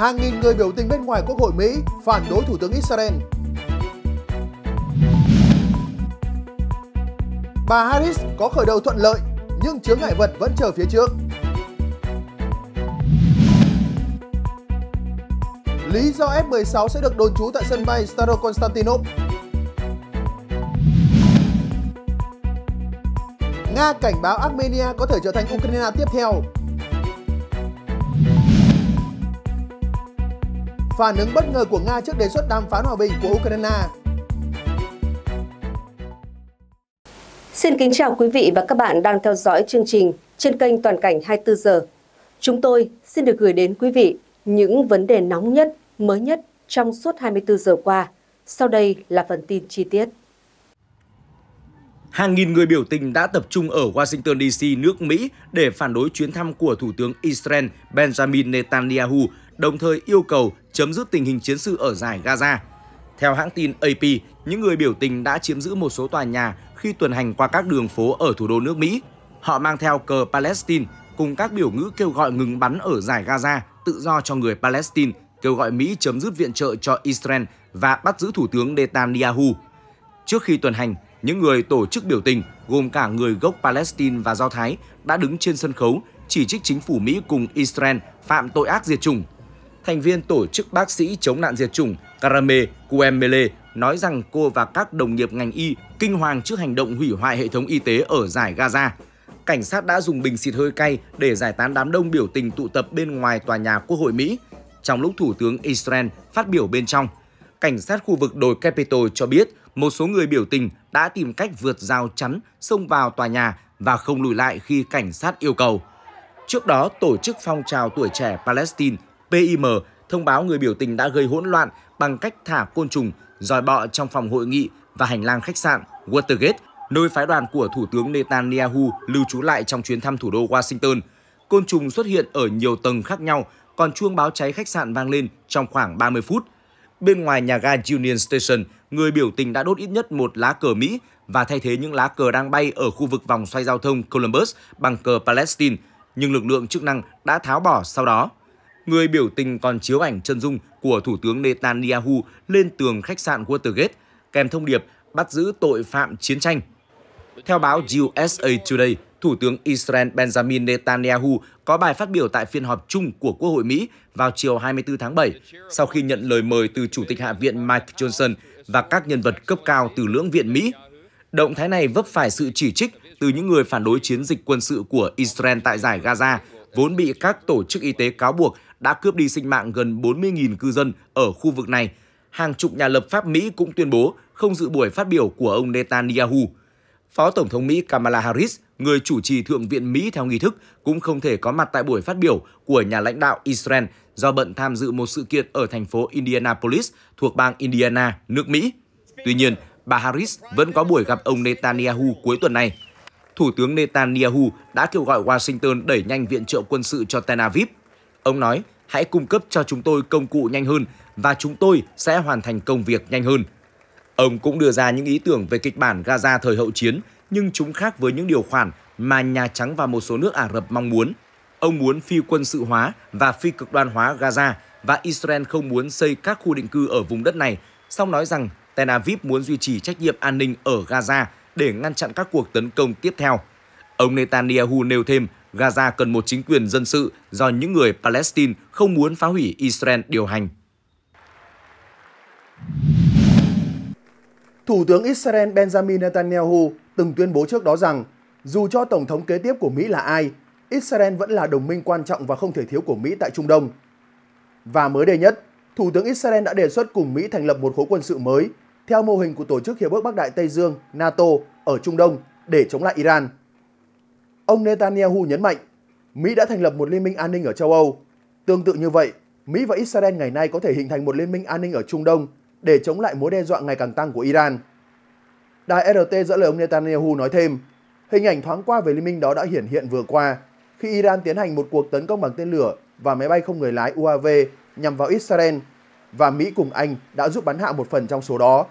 Hàng nghìn người biểu tình bên ngoài Quốc hội Mỹ phản đối Thủ tướng Israel. Bà Harris có khởi đầu thuận lợi nhưng chướng ngại vật vẫn chờ phía trước. Lý do F-16 sẽ được đồn trú tại sân bay Starokonstantinop. Nga cảnh báo Armenia có thể trở thành Ukraine tiếp theo Phản ứng bất ngờ của Nga trước đề xuất đàm phán hòa bình của Ukraine Xin kính chào quý vị và các bạn đang theo dõi chương trình trên kênh Toàn cảnh 24 giờ. Chúng tôi xin được gửi đến quý vị những vấn đề nóng nhất, mới nhất trong suốt 24 giờ qua. Sau đây là phần tin chi tiết. Hàng nghìn người biểu tình đã tập trung ở Washington DC, nước Mỹ để phản đối chuyến thăm của Thủ tướng Israel Benjamin Netanyahu đồng thời yêu cầu chấm dứt tình hình chiến sự ở giải Gaza. Theo hãng tin AP, những người biểu tình đã chiếm giữ một số tòa nhà khi tuần hành qua các đường phố ở thủ đô nước Mỹ. Họ mang theo cờ Palestine cùng các biểu ngữ kêu gọi ngừng bắn ở giải Gaza, tự do cho người Palestine, kêu gọi Mỹ chấm dứt viện trợ cho Israel và bắt giữ thủ tướng Netanyahu. Trước khi tuần hành, những người tổ chức biểu tình gồm cả người gốc Palestine và Do Thái đã đứng trên sân khấu chỉ trích chính phủ Mỹ cùng Israel phạm tội ác diệt chủng thành viên tổ chức bác sĩ chống nạn diệt chủng Karame Kuemele nói rằng cô và các đồng nghiệp ngành y kinh hoàng trước hành động hủy hoại hệ thống y tế ở giải Gaza. Cảnh sát đã dùng bình xịt hơi cay để giải tán đám đông biểu tình tụ tập bên ngoài tòa nhà Quốc hội Mỹ, trong lúc Thủ tướng Israel phát biểu bên trong. Cảnh sát khu vực đồi Capitol cho biết một số người biểu tình đã tìm cách vượt rào chắn, xông vào tòa nhà và không lùi lại khi cảnh sát yêu cầu. Trước đó, tổ chức phong trào tuổi trẻ Palestine PIM thông báo người biểu tình đã gây hỗn loạn bằng cách thả côn trùng, dòi bọ trong phòng hội nghị và hành lang khách sạn Watergate, nơi phái đoàn của Thủ tướng Netanyahu lưu trú lại trong chuyến thăm thủ đô Washington. Côn trùng xuất hiện ở nhiều tầng khác nhau, còn chuông báo cháy khách sạn vang lên trong khoảng 30 phút. Bên ngoài nhà ga Union Station, người biểu tình đã đốt ít nhất một lá cờ Mỹ và thay thế những lá cờ đang bay ở khu vực vòng xoay giao thông Columbus bằng cờ Palestine, nhưng lực lượng chức năng đã tháo bỏ sau đó người biểu tình còn chiếu ảnh chân dung của Thủ tướng Netanyahu lên tường khách sạn Watergate, kèm thông điệp bắt giữ tội phạm chiến tranh. Theo báo USA Today, Thủ tướng Israel Benjamin Netanyahu có bài phát biểu tại phiên họp chung của Quốc hội Mỹ vào chiều 24 tháng 7, sau khi nhận lời mời từ Chủ tịch Hạ viện Mike Johnson và các nhân vật cấp cao từ lưỡng viện Mỹ. Động thái này vấp phải sự chỉ trích từ những người phản đối chiến dịch quân sự của Israel tại giải Gaza, vốn bị các tổ chức y tế cáo buộc đã cướp đi sinh mạng gần 40.000 cư dân ở khu vực này. Hàng chục nhà lập pháp Mỹ cũng tuyên bố không dự buổi phát biểu của ông Netanyahu. Phó Tổng thống Mỹ Kamala Harris, người chủ trì Thượng viện Mỹ theo nghi thức, cũng không thể có mặt tại buổi phát biểu của nhà lãnh đạo Israel do bận tham dự một sự kiện ở thành phố Indianapolis thuộc bang Indiana, nước Mỹ. Tuy nhiên, bà Harris vẫn có buổi gặp ông Netanyahu cuối tuần này. Thủ tướng Netanyahu đã kêu gọi Washington đẩy nhanh viện trợ quân sự cho Tel Aviv Ông nói, hãy cung cấp cho chúng tôi công cụ nhanh hơn và chúng tôi sẽ hoàn thành công việc nhanh hơn. Ông cũng đưa ra những ý tưởng về kịch bản Gaza thời hậu chiến, nhưng chúng khác với những điều khoản mà Nhà Trắng và một số nước Ả Rập mong muốn. Ông muốn phi quân sự hóa và phi cực đoan hóa Gaza và Israel không muốn xây các khu định cư ở vùng đất này, song nói rằng Tel Aviv muốn duy trì trách nhiệm an ninh ở Gaza để ngăn chặn các cuộc tấn công tiếp theo. Ông Netanyahu nêu thêm Gaza cần một chính quyền dân sự do những người Palestine không muốn phá hủy Israel điều hành. Thủ tướng Israel Benjamin Netanyahu từng tuyên bố trước đó rằng dù cho tổng thống kế tiếp của Mỹ là ai, Israel vẫn là đồng minh quan trọng và không thể thiếu của Mỹ tại Trung Đông. Và mới đây nhất, Thủ tướng Israel đã đề xuất cùng Mỹ thành lập một khối quân sự mới theo mô hình của Tổ chức Hiệp ước Bắc Đại Tây Dương NATO ở Trung Đông để chống lại Iran. Ông Netanyahu nhấn mạnh, Mỹ đã thành lập một liên minh an ninh ở châu Âu. Tương tự như vậy, Mỹ và Israel ngày nay có thể hình thành một liên minh an ninh ở Trung Đông để chống lại mối đe dọa ngày càng tăng của Iran. Đài RT dẫn lời ông Netanyahu nói thêm, hình ảnh thoáng qua về liên minh đó đã hiển hiện vừa qua khi Iran tiến hành một cuộc tấn công bằng tên lửa và máy bay không người lái UAV nhằm vào Israel và Mỹ cùng Anh đã giúp bắn hạ một phần trong số đó.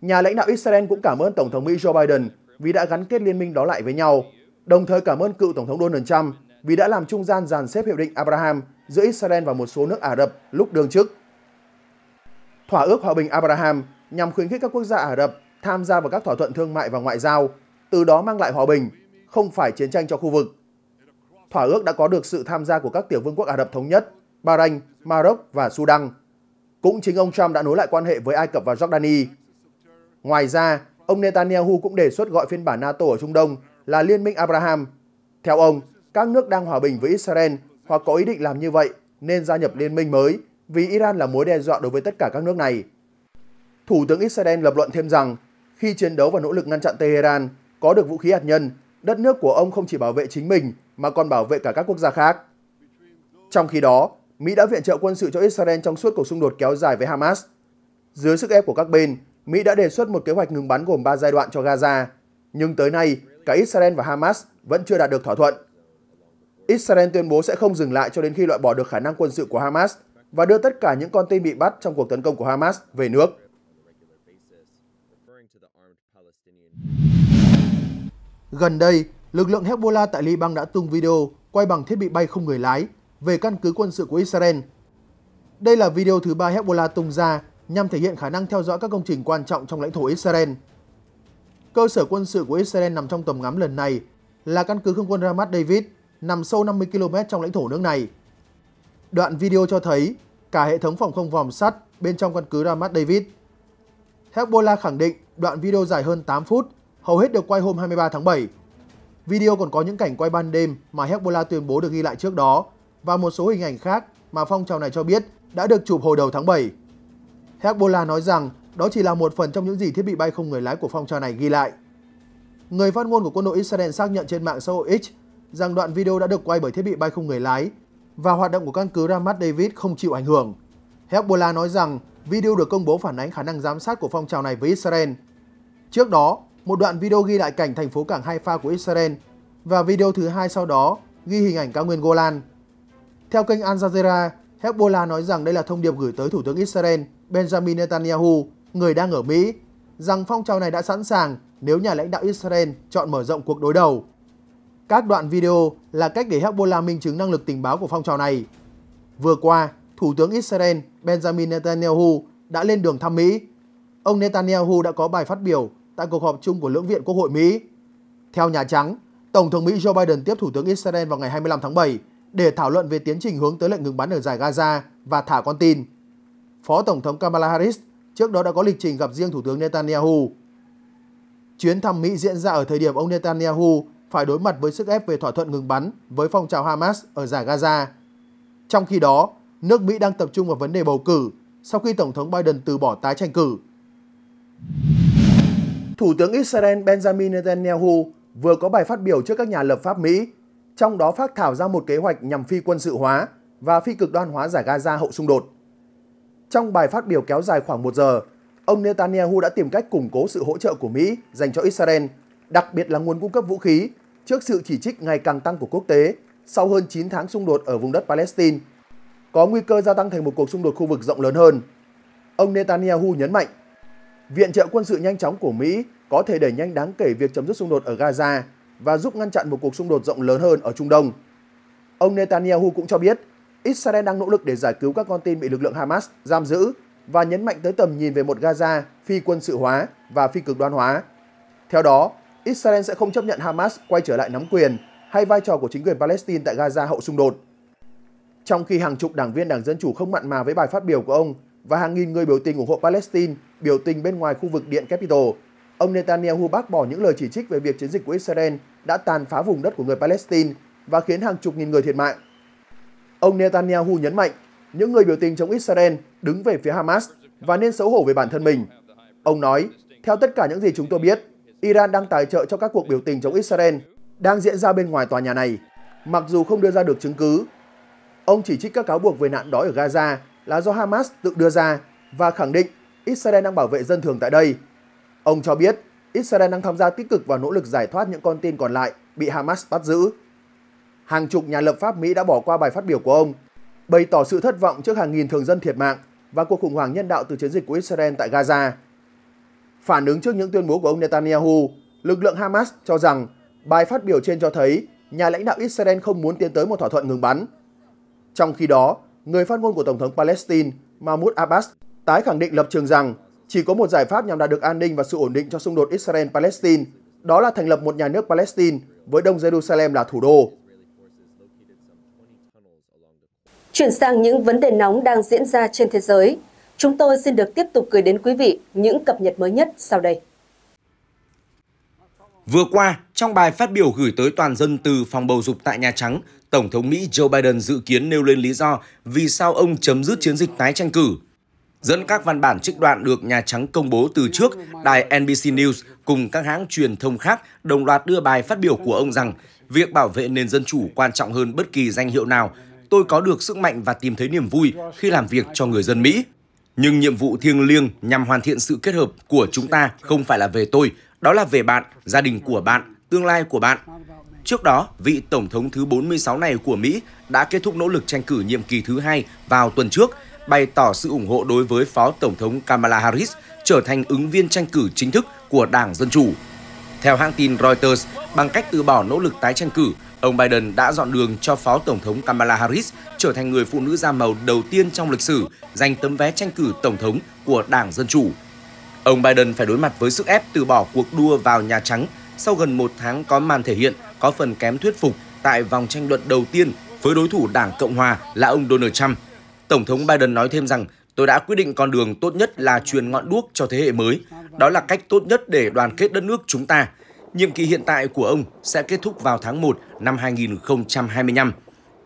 Nhà lãnh đạo Israel cũng cảm ơn Tổng thống Mỹ Joe Biden vì đã gắn kết liên minh đó lại với nhau đồng thời cảm ơn cựu Tổng thống Donald Trump vì đã làm trung gian dàn xếp hiệp định Abraham giữa Israel và một số nước Ả Rập lúc đương chức. Thỏa ước hòa bình Abraham nhằm khuyến khích các quốc gia Ả Rập tham gia vào các thỏa thuận thương mại và ngoại giao, từ đó mang lại hòa bình, không phải chiến tranh cho khu vực. Thỏa ước đã có được sự tham gia của các tiểu vương quốc Ả Rập Thống Nhất, Bahrain, Maroc và Sudan. Cũng chính ông Trump đã nối lại quan hệ với Ai Cập và Jordani. Ngoài ra, ông Netanyahu cũng đề xuất gọi phiên bản NATO ở Trung Đông là Liên minh Abraham. Theo ông, các nước đang hòa bình với Israel hoặc có ý định làm như vậy nên gia nhập liên minh mới vì Iran là mối đe dọa đối với tất cả các nước này. Thủ tướng Israel lập luận thêm rằng, khi chiến đấu và nỗ lực ngăn chặn Tehran có được vũ khí hạt nhân, đất nước của ông không chỉ bảo vệ chính mình mà còn bảo vệ cả các quốc gia khác. Trong khi đó, Mỹ đã viện trợ quân sự cho Israel trong suốt cuộc xung đột kéo dài với Hamas. Dưới sức ép của các bên, Mỹ đã đề xuất một kế hoạch ngừng bắn gồm 3 giai đoạn cho Gaza. Nhưng tới nay, cả Israel và Hamas vẫn chưa đạt được thỏa thuận. Israel tuyên bố sẽ không dừng lại cho đến khi loại bỏ được khả năng quân sự của Hamas và đưa tất cả những con tin bị bắt trong cuộc tấn công của Hamas về nước. Gần đây, lực lượng Hezbollah tại Liban đã tung video quay bằng thiết bị bay không người lái về căn cứ quân sự của Israel. Đây là video thứ ba Hezbollah tung ra nhằm thể hiện khả năng theo dõi các công trình quan trọng trong lãnh thổ Israel. Cơ sở quân sự của Israel nằm trong tầm ngắm lần này là căn cứ không quân Ramat David nằm sâu 50 km trong lãnh thổ nước này. Đoạn video cho thấy cả hệ thống phòng không vòm sắt bên trong căn cứ Ramat David. Hezbollah khẳng định đoạn video dài hơn 8 phút, hầu hết được quay hôm 23 tháng 7. Video còn có những cảnh quay ban đêm mà Hezbollah tuyên bố được ghi lại trước đó và một số hình ảnh khác mà phong trào này cho biết đã được chụp hồi đầu tháng 7. Hezbollah nói rằng đó chỉ là một phần trong những gì thiết bị bay không người lái của phong trào này ghi lại. Người phát ngôn của quân đội Israel xác nhận trên mạng xã hội X rằng đoạn video đã được quay bởi thiết bị bay không người lái và hoạt động của căn cứ Ramat David không chịu ảnh hưởng. Hezbollah nói rằng video được công bố phản ánh khả năng giám sát của phong trào này với Israel. Trước đó, một đoạn video ghi lại cảnh thành phố cảng Haifa của Israel và video thứ hai sau đó ghi hình ảnh cao nguyên Golan. Theo kênh Al Jazeera, Hezbollah nói rằng đây là thông điệp gửi tới Thủ tướng Israel Benjamin Netanyahu người đang ở Mỹ rằng phong trào này đã sẵn sàng nếu nhà lãnh đạo Israel chọn mở rộng cuộc đối đầu. Các đoạn video là cách để Hezbollah minh chứng năng lực tình báo của phong trào này. Vừa qua, Thủ tướng Israel Benjamin Netanyahu đã lên đường thăm Mỹ. Ông Netanyahu đã có bài phát biểu tại cuộc họp chung của lưỡng viện Quốc hội Mỹ. Theo Nhà Trắng, Tổng thống Mỹ Joe Biden tiếp Thủ tướng Israel vào ngày 25 tháng 7 để thảo luận về tiến trình hướng tới lệnh ngừng bắn ở giải Gaza và thả con tin. Phó Tổng thống Kamala Harris trước đó đã có lịch trình gặp riêng Thủ tướng Netanyahu. Chuyến thăm Mỹ diễn ra ở thời điểm ông Netanyahu phải đối mặt với sức ép về thỏa thuận ngừng bắn với phong trào Hamas ở giải Gaza. Trong khi đó, nước Mỹ đang tập trung vào vấn đề bầu cử sau khi Tổng thống Biden từ bỏ tái tranh cử. Thủ tướng Israel Benjamin Netanyahu vừa có bài phát biểu trước các nhà lập pháp Mỹ, trong đó phát thảo ra một kế hoạch nhằm phi quân sự hóa và phi cực đoan hóa giải Gaza hậu xung đột. Trong bài phát biểu kéo dài khoảng một giờ, ông Netanyahu đã tìm cách củng cố sự hỗ trợ của Mỹ dành cho Israel, đặc biệt là nguồn cung cấp vũ khí, trước sự chỉ trích ngày càng tăng của quốc tế sau hơn 9 tháng xung đột ở vùng đất Palestine, có nguy cơ gia tăng thành một cuộc xung đột khu vực rộng lớn hơn. Ông Netanyahu nhấn mạnh, viện trợ quân sự nhanh chóng của Mỹ có thể đẩy nhanh đáng kể việc chấm dứt xung đột ở Gaza và giúp ngăn chặn một cuộc xung đột rộng lớn hơn ở Trung Đông. Ông Netanyahu cũng cho biết Israel đang nỗ lực để giải cứu các con tin bị lực lượng Hamas giam giữ và nhấn mạnh tới tầm nhìn về một Gaza phi quân sự hóa và phi cực đoan hóa. Theo đó, Israel sẽ không chấp nhận Hamas quay trở lại nắm quyền hay vai trò của chính quyền Palestine tại Gaza hậu xung đột. Trong khi hàng chục đảng viên Đảng Dân Chủ không mặn mà với bài phát biểu của ông và hàng nghìn người biểu tình ủng hộ Palestine biểu tình bên ngoài khu vực điện Capitol, ông Netanyahu bác bỏ những lời chỉ trích về việc chiến dịch của Israel đã tàn phá vùng đất của người Palestine và khiến hàng chục nghìn người thiệt mạng. Ông Netanyahu nhấn mạnh những người biểu tình chống Israel đứng về phía Hamas và nên xấu hổ về bản thân mình. Ông nói, theo tất cả những gì chúng tôi biết, Iran đang tài trợ cho các cuộc biểu tình chống Israel đang diễn ra bên ngoài tòa nhà này, mặc dù không đưa ra được chứng cứ. Ông chỉ trích các cáo buộc về nạn đói ở Gaza là do Hamas tự đưa ra và khẳng định Israel đang bảo vệ dân thường tại đây. Ông cho biết Israel đang tham gia tích cực vào nỗ lực giải thoát những con tin còn lại bị Hamas bắt giữ hàng chục nhà lập pháp Mỹ đã bỏ qua bài phát biểu của ông, bày tỏ sự thất vọng trước hàng nghìn thường dân thiệt mạng và cuộc khủng hoảng nhân đạo từ chiến dịch của Israel tại Gaza. Phản ứng trước những tuyên bố của ông Netanyahu, lực lượng Hamas cho rằng bài phát biểu trên cho thấy nhà lãnh đạo Israel không muốn tiến tới một thỏa thuận ngừng bắn. Trong khi đó, người phát ngôn của Tổng thống Palestine Mahmoud Abbas tái khẳng định lập trường rằng chỉ có một giải pháp nhằm đạt được an ninh và sự ổn định cho xung đột Israel-Palestine, đó là thành lập một nhà nước Palestine với Đông Jerusalem là thủ đô. Chuyển sang những vấn đề nóng đang diễn ra trên thế giới, chúng tôi xin được tiếp tục gửi đến quý vị những cập nhật mới nhất sau đây. Vừa qua, trong bài phát biểu gửi tới toàn dân từ phòng bầu dục tại Nhà Trắng, Tổng thống Mỹ Joe Biden dự kiến nêu lên lý do vì sao ông chấm dứt chiến dịch tái tranh cử. Dẫn các văn bản trích đoạn được Nhà Trắng công bố từ trước, đài NBC News cùng các hãng truyền thông khác đồng loạt đưa bài phát biểu của ông rằng việc bảo vệ nền dân chủ quan trọng hơn bất kỳ danh hiệu nào tôi có được sức mạnh và tìm thấy niềm vui khi làm việc cho người dân Mỹ. Nhưng nhiệm vụ thiêng liêng nhằm hoàn thiện sự kết hợp của chúng ta không phải là về tôi, đó là về bạn, gia đình của bạn, tương lai của bạn. Trước đó, vị Tổng thống thứ 46 này của Mỹ đã kết thúc nỗ lực tranh cử nhiệm kỳ thứ hai vào tuần trước, bày tỏ sự ủng hộ đối với Phó Tổng thống Kamala Harris trở thành ứng viên tranh cử chính thức của Đảng Dân Chủ. Theo hãng tin Reuters, bằng cách từ bỏ nỗ lực tái tranh cử, Ông Biden đã dọn đường cho Phó Tổng thống Kamala Harris trở thành người phụ nữ da màu đầu tiên trong lịch sử giành tấm vé tranh cử Tổng thống của Đảng Dân Chủ. Ông Biden phải đối mặt với sức ép từ bỏ cuộc đua vào Nhà Trắng sau gần một tháng có màn thể hiện có phần kém thuyết phục tại vòng tranh luận đầu tiên với đối thủ Đảng Cộng Hòa là ông Donald Trump. Tổng thống Biden nói thêm rằng tôi đã quyết định con đường tốt nhất là truyền ngọn đuốc cho thế hệ mới. Đó là cách tốt nhất để đoàn kết đất nước chúng ta nhiệm kỳ hiện tại của ông sẽ kết thúc vào tháng 1 năm 2025.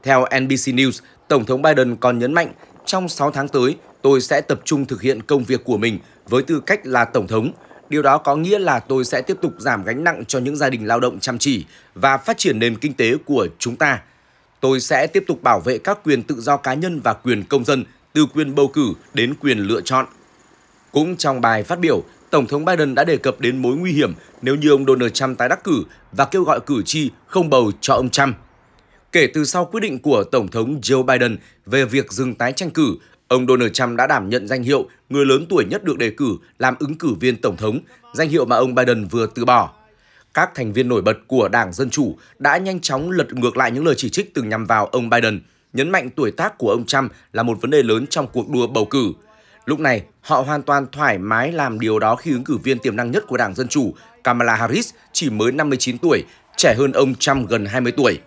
Theo NBC News, Tổng thống Biden còn nhấn mạnh trong 6 tháng tới, tôi sẽ tập trung thực hiện công việc của mình với tư cách là Tổng thống. Điều đó có nghĩa là tôi sẽ tiếp tục giảm gánh nặng cho những gia đình lao động chăm chỉ và phát triển nền kinh tế của chúng ta. Tôi sẽ tiếp tục bảo vệ các quyền tự do cá nhân và quyền công dân, từ quyền bầu cử đến quyền lựa chọn. Cũng trong bài phát biểu, Tổng thống Biden đã đề cập đến mối nguy hiểm nếu như ông Donald Trump tái đắc cử và kêu gọi cử tri không bầu cho ông Trump. Kể từ sau quyết định của Tổng thống Joe Biden về việc dừng tái tranh cử, ông Donald Trump đã đảm nhận danh hiệu người lớn tuổi nhất được đề cử làm ứng cử viên Tổng thống, danh hiệu mà ông Biden vừa từ bỏ. Các thành viên nổi bật của Đảng Dân Chủ đã nhanh chóng lật ngược lại những lời chỉ trích từng nhằm vào ông Biden, nhấn mạnh tuổi tác của ông Trump là một vấn đề lớn trong cuộc đua bầu cử – Lúc này, họ hoàn toàn thoải mái làm điều đó khi ứng cử viên tiềm năng nhất của Đảng Dân Chủ, Kamala Harris, chỉ mới 59 tuổi, trẻ hơn ông Trump gần 20 tuổi.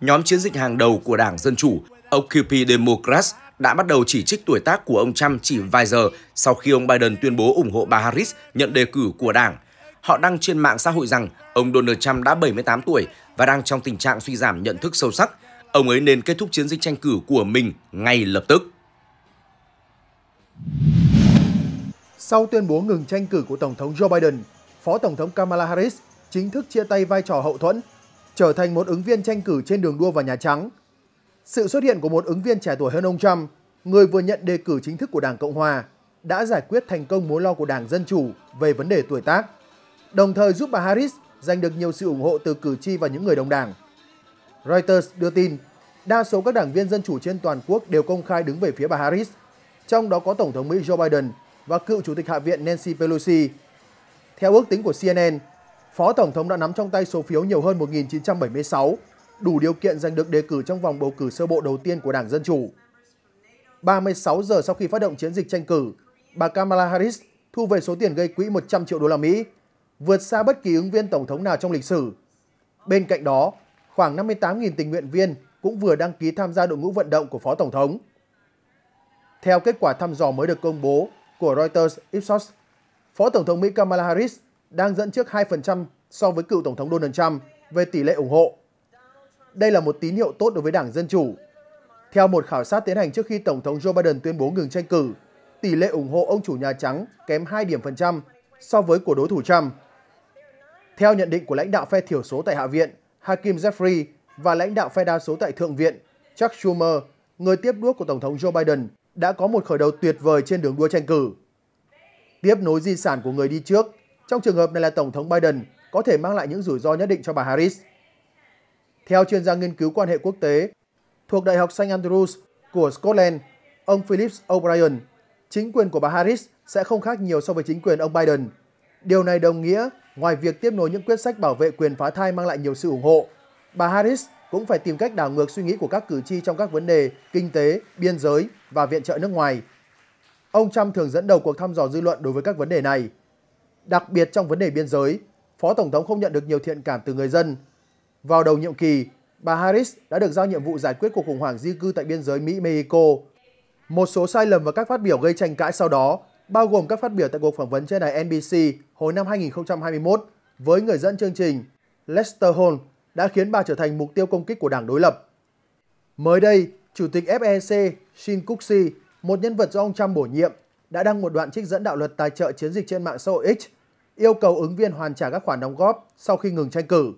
Nhóm chiến dịch hàng đầu của Đảng Dân Chủ, Occupy Democrats, đã bắt đầu chỉ trích tuổi tác của ông Trump chỉ vài giờ sau khi ông Biden tuyên bố ủng hộ bà Harris nhận đề cử của Đảng. Họ đăng trên mạng xã hội rằng ông Donald Trump đã 78 tuổi và đang trong tình trạng suy giảm nhận thức sâu sắc. Ông ấy nên kết thúc chiến dịch tranh cử của mình ngay lập tức. Sau tuyên bố ngừng tranh cử của Tổng thống Joe Biden, Phó Tổng thống Kamala Harris chính thức chia tay vai trò hậu thuẫn, trở thành một ứng viên tranh cử trên đường đua vào Nhà Trắng. Sự xuất hiện của một ứng viên trẻ tuổi hơn ông Trump, người vừa nhận đề cử chính thức của Đảng Cộng Hòa, đã giải quyết thành công mối lo của Đảng Dân Chủ về vấn đề tuổi tác, đồng thời giúp bà Harris giành được nhiều sự ủng hộ từ cử tri và những người đồng đảng. Reuters đưa tin, đa số các đảng viên Dân Chủ trên toàn quốc đều công khai đứng về phía bà Harris – trong đó có Tổng thống Mỹ Joe Biden và cựu Chủ tịch Hạ viện Nancy Pelosi. Theo ước tính của CNN, Phó Tổng thống đã nắm trong tay số phiếu nhiều hơn 1.976, đủ điều kiện giành được đề cử trong vòng bầu cử sơ bộ đầu tiên của Đảng Dân Chủ. 36 giờ sau khi phát động chiến dịch tranh cử, bà Kamala Harris thu về số tiền gây quỹ 100 triệu đô la Mỹ, vượt xa bất kỳ ứng viên tổng thống nào trong lịch sử. Bên cạnh đó, khoảng 58.000 tình nguyện viên cũng vừa đăng ký tham gia đội ngũ vận động của Phó Tổng thống. Theo kết quả thăm dò mới được công bố của Reuters Ipsos, Phó Tổng thống Mỹ Kamala Harris đang dẫn trước 2% so với cựu Tổng thống Donald Trump về tỷ lệ ủng hộ. Đây là một tín hiệu tốt đối với Đảng Dân Chủ. Theo một khảo sát tiến hành trước khi Tổng thống Joe Biden tuyên bố ngừng tranh cử, tỷ lệ ủng hộ ông chủ Nhà Trắng kém 2 điểm phần trăm so với của đối thủ Trump. Theo nhận định của lãnh đạo phe thiểu số tại Hạ viện, Hakim Jeffrey và lãnh đạo phe đa số tại Thượng viện, Chuck Schumer, người tiếp đuốc của Tổng thống Joe Biden, đã có một khởi đầu tuyệt vời trên đường đua tranh cử. Tiếp nối di sản của người đi trước, trong trường hợp này là Tổng thống Biden có thể mang lại những rủi ro nhất định cho bà Harris. Theo chuyên gia nghiên cứu quan hệ quốc tế thuộc Đại học St. Andrews của Scotland, ông Phillips O'Brien, chính quyền của bà Harris sẽ không khác nhiều so với chính quyền ông Biden. Điều này đồng nghĩa, ngoài việc tiếp nối những quyết sách bảo vệ quyền phá thai mang lại nhiều sự ủng hộ, bà Harris cũng phải tìm cách đảo ngược suy nghĩ của các cử tri trong các vấn đề kinh tế, biên giới và viện trợ nước ngoài. Ông Trump thường dẫn đầu cuộc thăm dò dư luận đối với các vấn đề này. Đặc biệt trong vấn đề biên giới, Phó Tổng thống không nhận được nhiều thiện cảm từ người dân. Vào đầu nhiệm kỳ, bà Harris đã được giao nhiệm vụ giải quyết cuộc khủng hoảng di cư tại biên giới Mỹ-Mexico. Một số sai lầm và các phát biểu gây tranh cãi sau đó, bao gồm các phát biểu tại cuộc phỏng vấn trên đài NBC hồi năm 2021 với người dẫn chương trình Lester Holt đã khiến bà trở thành mục tiêu công kích của đảng đối lập. Mới đây, Chủ tịch FEC Shin Kuxi, một nhân vật do ông Trump bổ nhiệm, đã đăng một đoạn trích dẫn đạo luật tài trợ chiến dịch trên mạng xã hội X, yêu cầu ứng viên hoàn trả các khoản đóng góp sau khi ngừng tranh cử.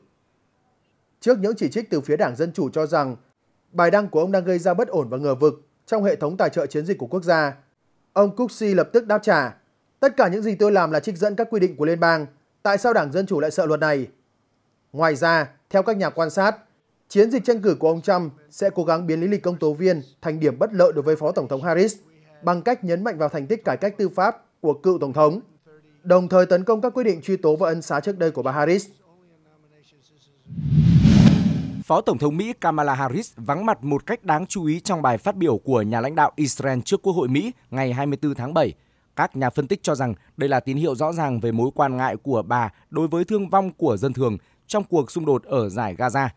Trước những chỉ trích từ phía Đảng Dân Chủ cho rằng bài đăng của ông đang gây ra bất ổn và ngờ vực trong hệ thống tài trợ chiến dịch của quốc gia, ông Kuxi lập tức đáp trả, tất cả những gì tôi làm là trích dẫn các quy định của liên bang, tại sao Đảng Dân Chủ lại sợ luật này? Ngoài ra, theo các nhà quan sát, chiến dịch tranh cử của ông Trump sẽ cố gắng biến lý lịch công tố viên thành điểm bất lợi đối với Phó Tổng thống Harris bằng cách nhấn mạnh vào thành tích cải cách tư pháp của cựu Tổng thống, đồng thời tấn công các quyết định truy tố và ân xá trước đây của bà Harris. Phó Tổng thống Mỹ Kamala Harris vắng mặt một cách đáng chú ý trong bài phát biểu của nhà lãnh đạo Israel trước Quốc hội Mỹ ngày 24 tháng 7. Các nhà phân tích cho rằng đây là tín hiệu rõ ràng về mối quan ngại của bà đối với thương vong của dân thường – trong cuộc xung đột ở giải Gaza.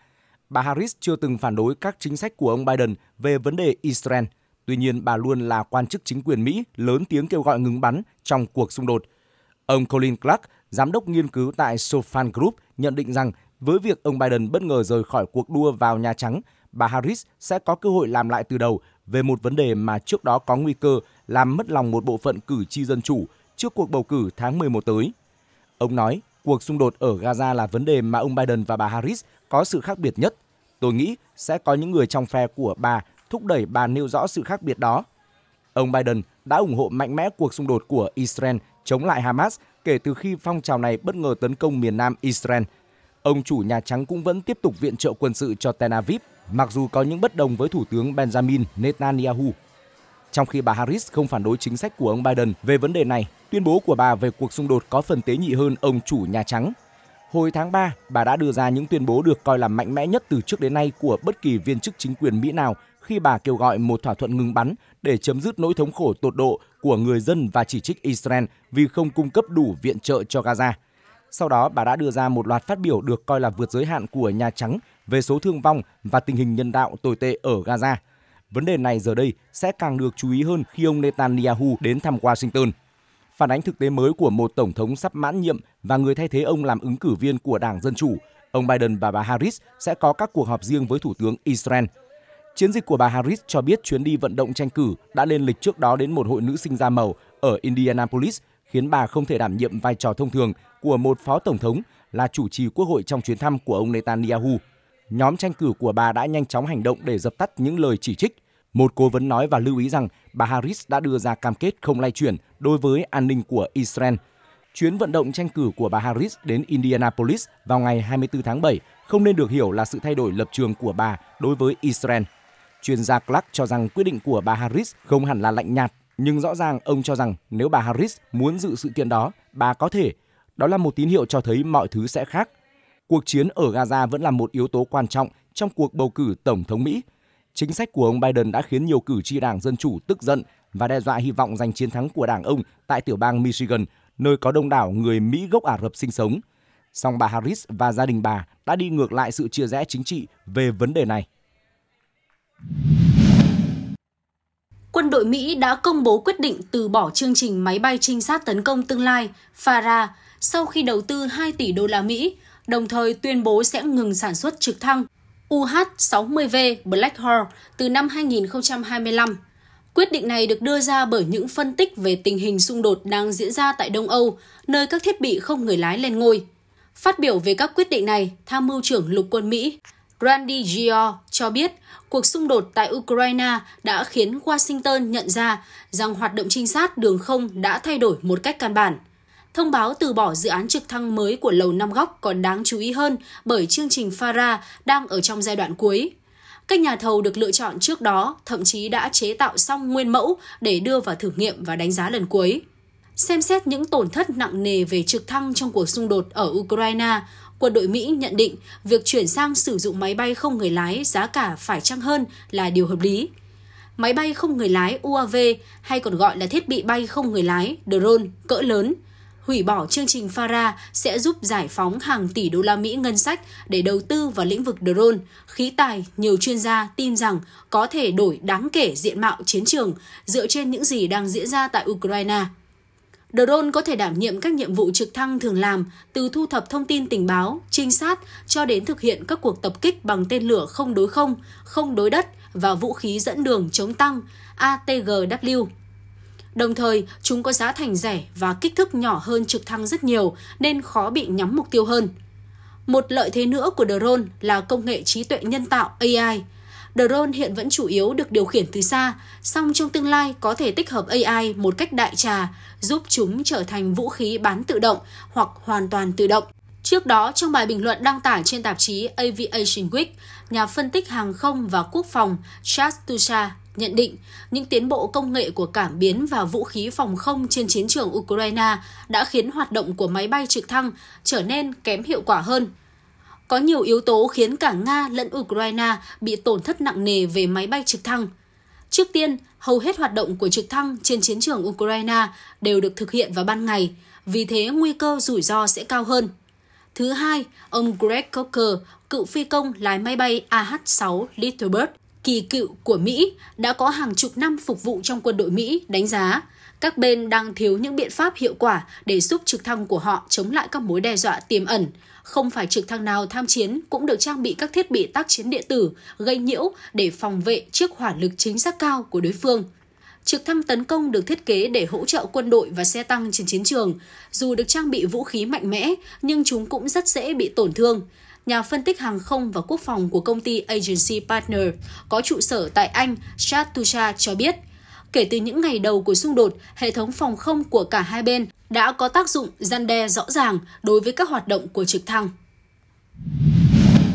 Bà Harris chưa từng phản đối các chính sách của ông Biden về vấn đề Israel. Tuy nhiên, bà luôn là quan chức chính quyền Mỹ lớn tiếng kêu gọi ngừng bắn trong cuộc xung đột. Ông Colin Clark, giám đốc nghiên cứu tại Sofan Group, nhận định rằng với việc ông Biden bất ngờ rời khỏi cuộc đua vào Nhà Trắng, bà Harris sẽ có cơ hội làm lại từ đầu về một vấn đề mà trước đó có nguy cơ làm mất lòng một bộ phận cử tri dân chủ trước cuộc bầu cử tháng 11 tới. Ông nói, cuộc xung đột ở Gaza là vấn đề mà ông Biden và bà Harris có sự khác biệt nhất. Tôi nghĩ sẽ có những người trong phe của bà thúc đẩy bà nêu rõ sự khác biệt đó. Ông Biden đã ủng hộ mạnh mẽ cuộc xung đột của Israel chống lại Hamas kể từ khi phong trào này bất ngờ tấn công miền nam Israel. Ông chủ Nhà Trắng cũng vẫn tiếp tục viện trợ quân sự cho Tel Aviv, mặc dù có những bất đồng với Thủ tướng Benjamin Netanyahu trong khi bà Harris không phản đối chính sách của ông Biden về vấn đề này. Tuyên bố của bà về cuộc xung đột có phần tế nhị hơn ông chủ Nhà Trắng. Hồi tháng 3, bà đã đưa ra những tuyên bố được coi là mạnh mẽ nhất từ trước đến nay của bất kỳ viên chức chính quyền Mỹ nào khi bà kêu gọi một thỏa thuận ngừng bắn để chấm dứt nỗi thống khổ tột độ của người dân và chỉ trích Israel vì không cung cấp đủ viện trợ cho Gaza. Sau đó, bà đã đưa ra một loạt phát biểu được coi là vượt giới hạn của Nhà Trắng về số thương vong và tình hình nhân đạo tồi tệ ở Gaza – Vấn đề này giờ đây sẽ càng được chú ý hơn khi ông Netanyahu đến thăm Washington. Phản ánh thực tế mới của một tổng thống sắp mãn nhiệm và người thay thế ông làm ứng cử viên của Đảng Dân Chủ, ông Biden và bà Harris sẽ có các cuộc họp riêng với Thủ tướng Israel. Chiến dịch của bà Harris cho biết chuyến đi vận động tranh cử đã lên lịch trước đó đến một hội nữ sinh da màu ở Indianapolis, khiến bà không thể đảm nhiệm vai trò thông thường của một phó tổng thống là chủ trì quốc hội trong chuyến thăm của ông Netanyahu nhóm tranh cử của bà đã nhanh chóng hành động để dập tắt những lời chỉ trích. Một cố vấn nói và lưu ý rằng bà Harris đã đưa ra cam kết không lay chuyển đối với an ninh của Israel. Chuyến vận động tranh cử của bà Harris đến Indianapolis vào ngày 24 tháng 7 không nên được hiểu là sự thay đổi lập trường của bà đối với Israel. Chuyên gia Clark cho rằng quyết định của bà Harris không hẳn là lạnh nhạt, nhưng rõ ràng ông cho rằng nếu bà Harris muốn dự sự kiện đó, bà có thể. Đó là một tín hiệu cho thấy mọi thứ sẽ khác cuộc chiến ở Gaza vẫn là một yếu tố quan trọng trong cuộc bầu cử Tổng thống Mỹ. Chính sách của ông Biden đã khiến nhiều cử tri đảng Dân Chủ tức giận và đe dọa hy vọng giành chiến thắng của đảng ông tại tiểu bang Michigan, nơi có đông đảo người Mỹ gốc Ả Rập sinh sống. Song bà Harris và gia đình bà đã đi ngược lại sự chia rẽ chính trị về vấn đề này. Quân đội Mỹ đã công bố quyết định từ bỏ chương trình máy bay trinh sát tấn công tương lai FARA sau khi đầu tư 2 tỷ đô la Mỹ đồng thời tuyên bố sẽ ngừng sản xuất trực thăng UH-60V Black Hawk từ năm 2025. Quyết định này được đưa ra bởi những phân tích về tình hình xung đột đang diễn ra tại Đông Âu, nơi các thiết bị không người lái lên ngôi. Phát biểu về các quyết định này, Tham mưu trưởng Lục quân Mỹ Randy Gio cho biết cuộc xung đột tại Ukraine đã khiến Washington nhận ra rằng hoạt động trinh sát đường không đã thay đổi một cách căn bản – Thông báo từ bỏ dự án trực thăng mới của Lầu Năm Góc còn đáng chú ý hơn bởi chương trình FARA đang ở trong giai đoạn cuối. Các nhà thầu được lựa chọn trước đó thậm chí đã chế tạo xong nguyên mẫu để đưa vào thử nghiệm và đánh giá lần cuối. Xem xét những tổn thất nặng nề về trực thăng trong cuộc xung đột ở Ukraine, quân đội Mỹ nhận định việc chuyển sang sử dụng máy bay không người lái giá cả phải chăng hơn là điều hợp lý. Máy bay không người lái UAV hay còn gọi là thiết bị bay không người lái, drone, cỡ lớn – hủy bỏ chương trình FARA sẽ giúp giải phóng hàng tỷ đô la Mỹ ngân sách để đầu tư vào lĩnh vực drone. Khí tài, nhiều chuyên gia tin rằng có thể đổi đáng kể diện mạo chiến trường dựa trên những gì đang diễn ra tại Ukraine. Drone có thể đảm nhiệm các nhiệm vụ trực thăng thường làm, từ thu thập thông tin tình báo, trinh sát cho đến thực hiện các cuộc tập kích bằng tên lửa không đối không, không đối đất và vũ khí dẫn đường chống tăng ATGW. Đồng thời, chúng có giá thành rẻ và kích thước nhỏ hơn trực thăng rất nhiều nên khó bị nhắm mục tiêu hơn. Một lợi thế nữa của drone là công nghệ trí tuệ nhân tạo AI. Drone hiện vẫn chủ yếu được điều khiển từ xa, song trong tương lai có thể tích hợp AI một cách đại trà, giúp chúng trở thành vũ khí bán tự động hoặc hoàn toàn tự động. Trước đó, trong bài bình luận đăng tải trên tạp chí Aviation Week, nhà phân tích hàng không và quốc phòng Charles Tusha nhận định những tiến bộ công nghệ của cảm biến và vũ khí phòng không trên chiến trường Ukraine đã khiến hoạt động của máy bay trực thăng trở nên kém hiệu quả hơn. Có nhiều yếu tố khiến cả Nga lẫn Ukraine bị tổn thất nặng nề về máy bay trực thăng. Trước tiên, hầu hết hoạt động của trực thăng trên chiến trường Ukraine đều được thực hiện vào ban ngày, vì thế nguy cơ rủi ro sẽ cao hơn. Thứ hai, ông Greg Cocker, cựu phi công lái máy bay AH-6 Little Bird kỳ cựu của Mỹ đã có hàng chục năm phục vụ trong quân đội Mỹ đánh giá các bên đang thiếu những biện pháp hiệu quả để giúp trực thăng của họ chống lại các mối đe dọa tiềm ẩn. Không phải trực thăng nào tham chiến cũng được trang bị các thiết bị tác chiến điện tử gây nhiễu để phòng vệ trước hỏa lực chính xác cao của đối phương. Trực thăng tấn công được thiết kế để hỗ trợ quân đội và xe tăng trên chiến trường. Dù được trang bị vũ khí mạnh mẽ, nhưng chúng cũng rất dễ bị tổn thương nhà phân tích hàng không và quốc phòng của công ty Agency Partner có trụ sở tại Anh, Chad cho biết, kể từ những ngày đầu của xung đột, hệ thống phòng không của cả hai bên đã có tác dụng gian đe rõ ràng đối với các hoạt động của trực thăng.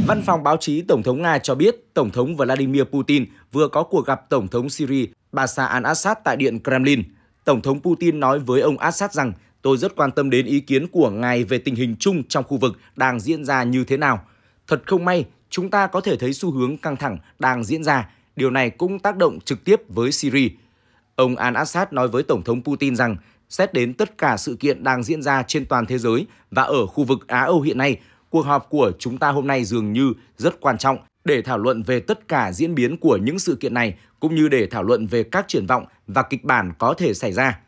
Văn phòng báo chí Tổng thống Nga cho biết Tổng thống Vladimir Putin vừa có cuộc gặp Tổng thống Syria Bashar al-Assad tại Điện Kremlin. Tổng thống Putin nói với ông Assad rằng tôi rất quan tâm đến ý kiến của ngài về tình hình chung trong khu vực đang diễn ra như thế nào. Thật không may, chúng ta có thể thấy xu hướng căng thẳng đang diễn ra, điều này cũng tác động trực tiếp với Syria. Ông Al-Assad nói với Tổng thống Putin rằng, xét đến tất cả sự kiện đang diễn ra trên toàn thế giới và ở khu vực Á-Âu hiện nay, cuộc họp của chúng ta hôm nay dường như rất quan trọng để thảo luận về tất cả diễn biến của những sự kiện này cũng như để thảo luận về các triển vọng và kịch bản có thể xảy ra.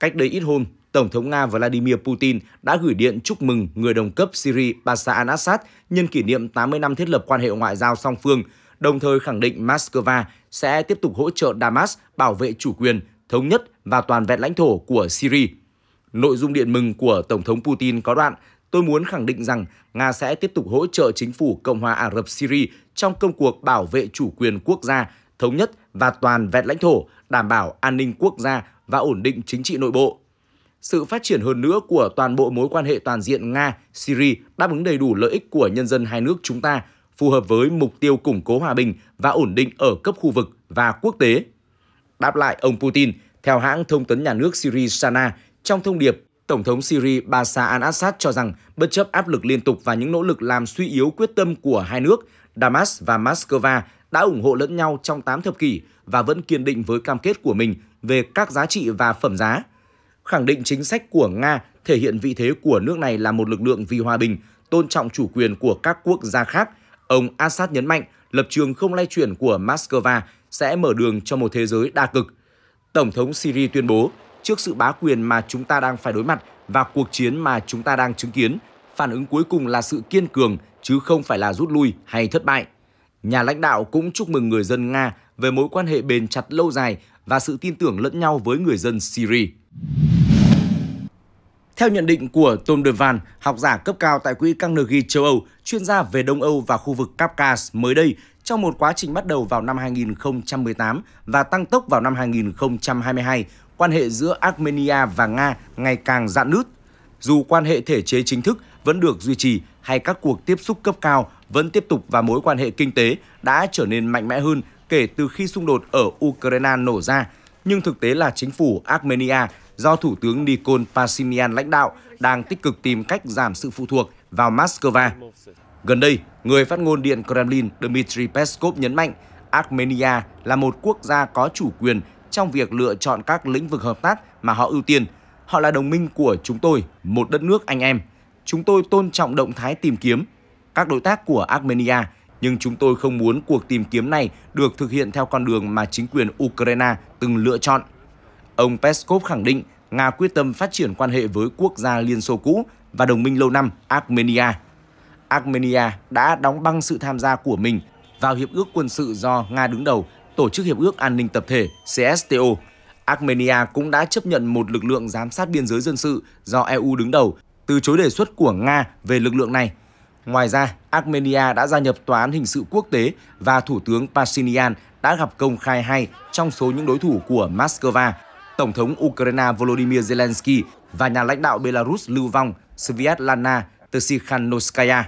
Cách đây ít hôm, Tổng thống Nga Vladimir Putin đã gửi điện chúc mừng người đồng cấp Syria Bashar al-Assad nhân kỷ niệm 80 năm thiết lập quan hệ ngoại giao song phương, đồng thời khẳng định Moscow sẽ tiếp tục hỗ trợ Damas bảo vệ chủ quyền, thống nhất và toàn vẹn lãnh thổ của Syria. Nội dung điện mừng của Tổng thống Putin có đoạn Tôi muốn khẳng định rằng Nga sẽ tiếp tục hỗ trợ chính phủ Cộng hòa Ả Rập Syria trong công cuộc bảo vệ chủ quyền quốc gia, thống nhất và toàn vẹn lãnh thổ, đảm bảo an ninh quốc gia và ổn định chính trị nội bộ, sự phát triển hơn nữa của toàn bộ mối quan hệ toàn diện nga syri đáp ứng đầy đủ lợi ích của nhân dân hai nước chúng ta, phù hợp với mục tiêu củng cố hòa bình và ổn định ở cấp khu vực và quốc tế. Đáp lại ông Putin, theo hãng thông tấn nhà nước Syria Sana, trong thông điệp, Tổng thống Syria Bashar al-Assad cho rằng bất chấp áp lực liên tục và những nỗ lực làm suy yếu quyết tâm của hai nước, Damas và Moscow đã ủng hộ lẫn nhau trong 8 thập kỷ và vẫn kiên định với cam kết của mình về các giá trị và phẩm giá – khẳng định chính sách của Nga thể hiện vị thế của nước này là một lực lượng vì hòa bình, tôn trọng chủ quyền của các quốc gia khác. Ông Assad nhấn mạnh lập trường không lay chuyển của Moscow sẽ mở đường cho một thế giới đa cực. Tổng thống Syria tuyên bố, trước sự bá quyền mà chúng ta đang phải đối mặt và cuộc chiến mà chúng ta đang chứng kiến, phản ứng cuối cùng là sự kiên cường chứ không phải là rút lui hay thất bại. Nhà lãnh đạo cũng chúc mừng người dân Nga về mối quan hệ bền chặt lâu dài và sự tin tưởng lẫn nhau với người dân Syria. Theo nhận định của Tom De học giả cấp cao tại Quỹ Carnegie châu Âu, chuyên gia về Đông Âu và khu vực Caucasus mới đây, trong một quá trình bắt đầu vào năm 2018 và tăng tốc vào năm 2022, quan hệ giữa Armenia và Nga ngày càng dạn nứt. Dù quan hệ thể chế chính thức vẫn được duy trì hay các cuộc tiếp xúc cấp cao vẫn tiếp tục và mối quan hệ kinh tế đã trở nên mạnh mẽ hơn kể từ khi xung đột ở Ukraine nổ ra, nhưng thực tế là chính phủ Armenia do Thủ tướng Nikol Pashinyan lãnh đạo đang tích cực tìm cách giảm sự phụ thuộc vào Moscow. Gần đây, người phát ngôn Điện Kremlin Dmitry Peskov nhấn mạnh Armenia là một quốc gia có chủ quyền trong việc lựa chọn các lĩnh vực hợp tác mà họ ưu tiên. Họ là đồng minh của chúng tôi, một đất nước anh em. Chúng tôi tôn trọng động thái tìm kiếm các đối tác của Armenia, nhưng chúng tôi không muốn cuộc tìm kiếm này được thực hiện theo con đường mà chính quyền Ukraine từng lựa chọn. Ông Peskov khẳng định Nga quyết tâm phát triển quan hệ với quốc gia Liên Xô cũ và đồng minh lâu năm Armenia. Armenia đã đóng băng sự tham gia của mình vào Hiệp ước quân sự do Nga đứng đầu, Tổ chức Hiệp ước An ninh Tập thể CSTO. Armenia cũng đã chấp nhận một lực lượng giám sát biên giới dân sự do EU đứng đầu, từ chối đề xuất của Nga về lực lượng này. Ngoài ra, Armenia đã gia nhập Tòa án Hình sự Quốc tế và Thủ tướng Pashinyan đã gặp công khai hai trong số những đối thủ của Moscow Tổng thống Ukraine Volodymyr Zelensky và nhà lãnh đạo Belarus lưu vong Svyatlana Tsikhanouskaya.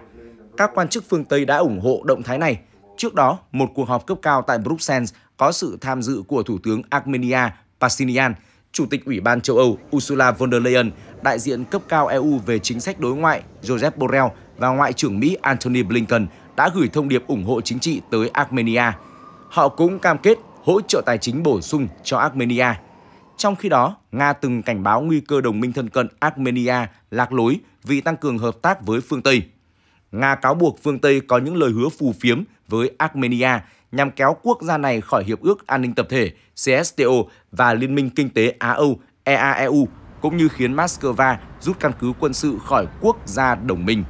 Các quan chức phương Tây đã ủng hộ động thái này. Trước đó, một cuộc họp cấp cao tại Bruxelles có sự tham dự của Thủ tướng Armenia Pashinyan, Chủ tịch Ủy ban châu Âu Ursula von der Leyen, đại diện cấp cao EU về chính sách đối ngoại Joseph Borrell và Ngoại trưởng Mỹ Antony Blinken đã gửi thông điệp ủng hộ chính trị tới Armenia. Họ cũng cam kết hỗ trợ tài chính bổ sung cho Armenia trong khi đó, Nga từng cảnh báo nguy cơ đồng minh thân cận Armenia lạc lối vì tăng cường hợp tác với phương Tây. Nga cáo buộc phương Tây có những lời hứa phù phiếm với Armenia nhằm kéo quốc gia này khỏi Hiệp ước An ninh Tập thể CSTO và Liên minh Kinh tế Á-Âu EAEU, cũng như khiến Moscow rút căn cứ quân sự khỏi quốc gia đồng minh.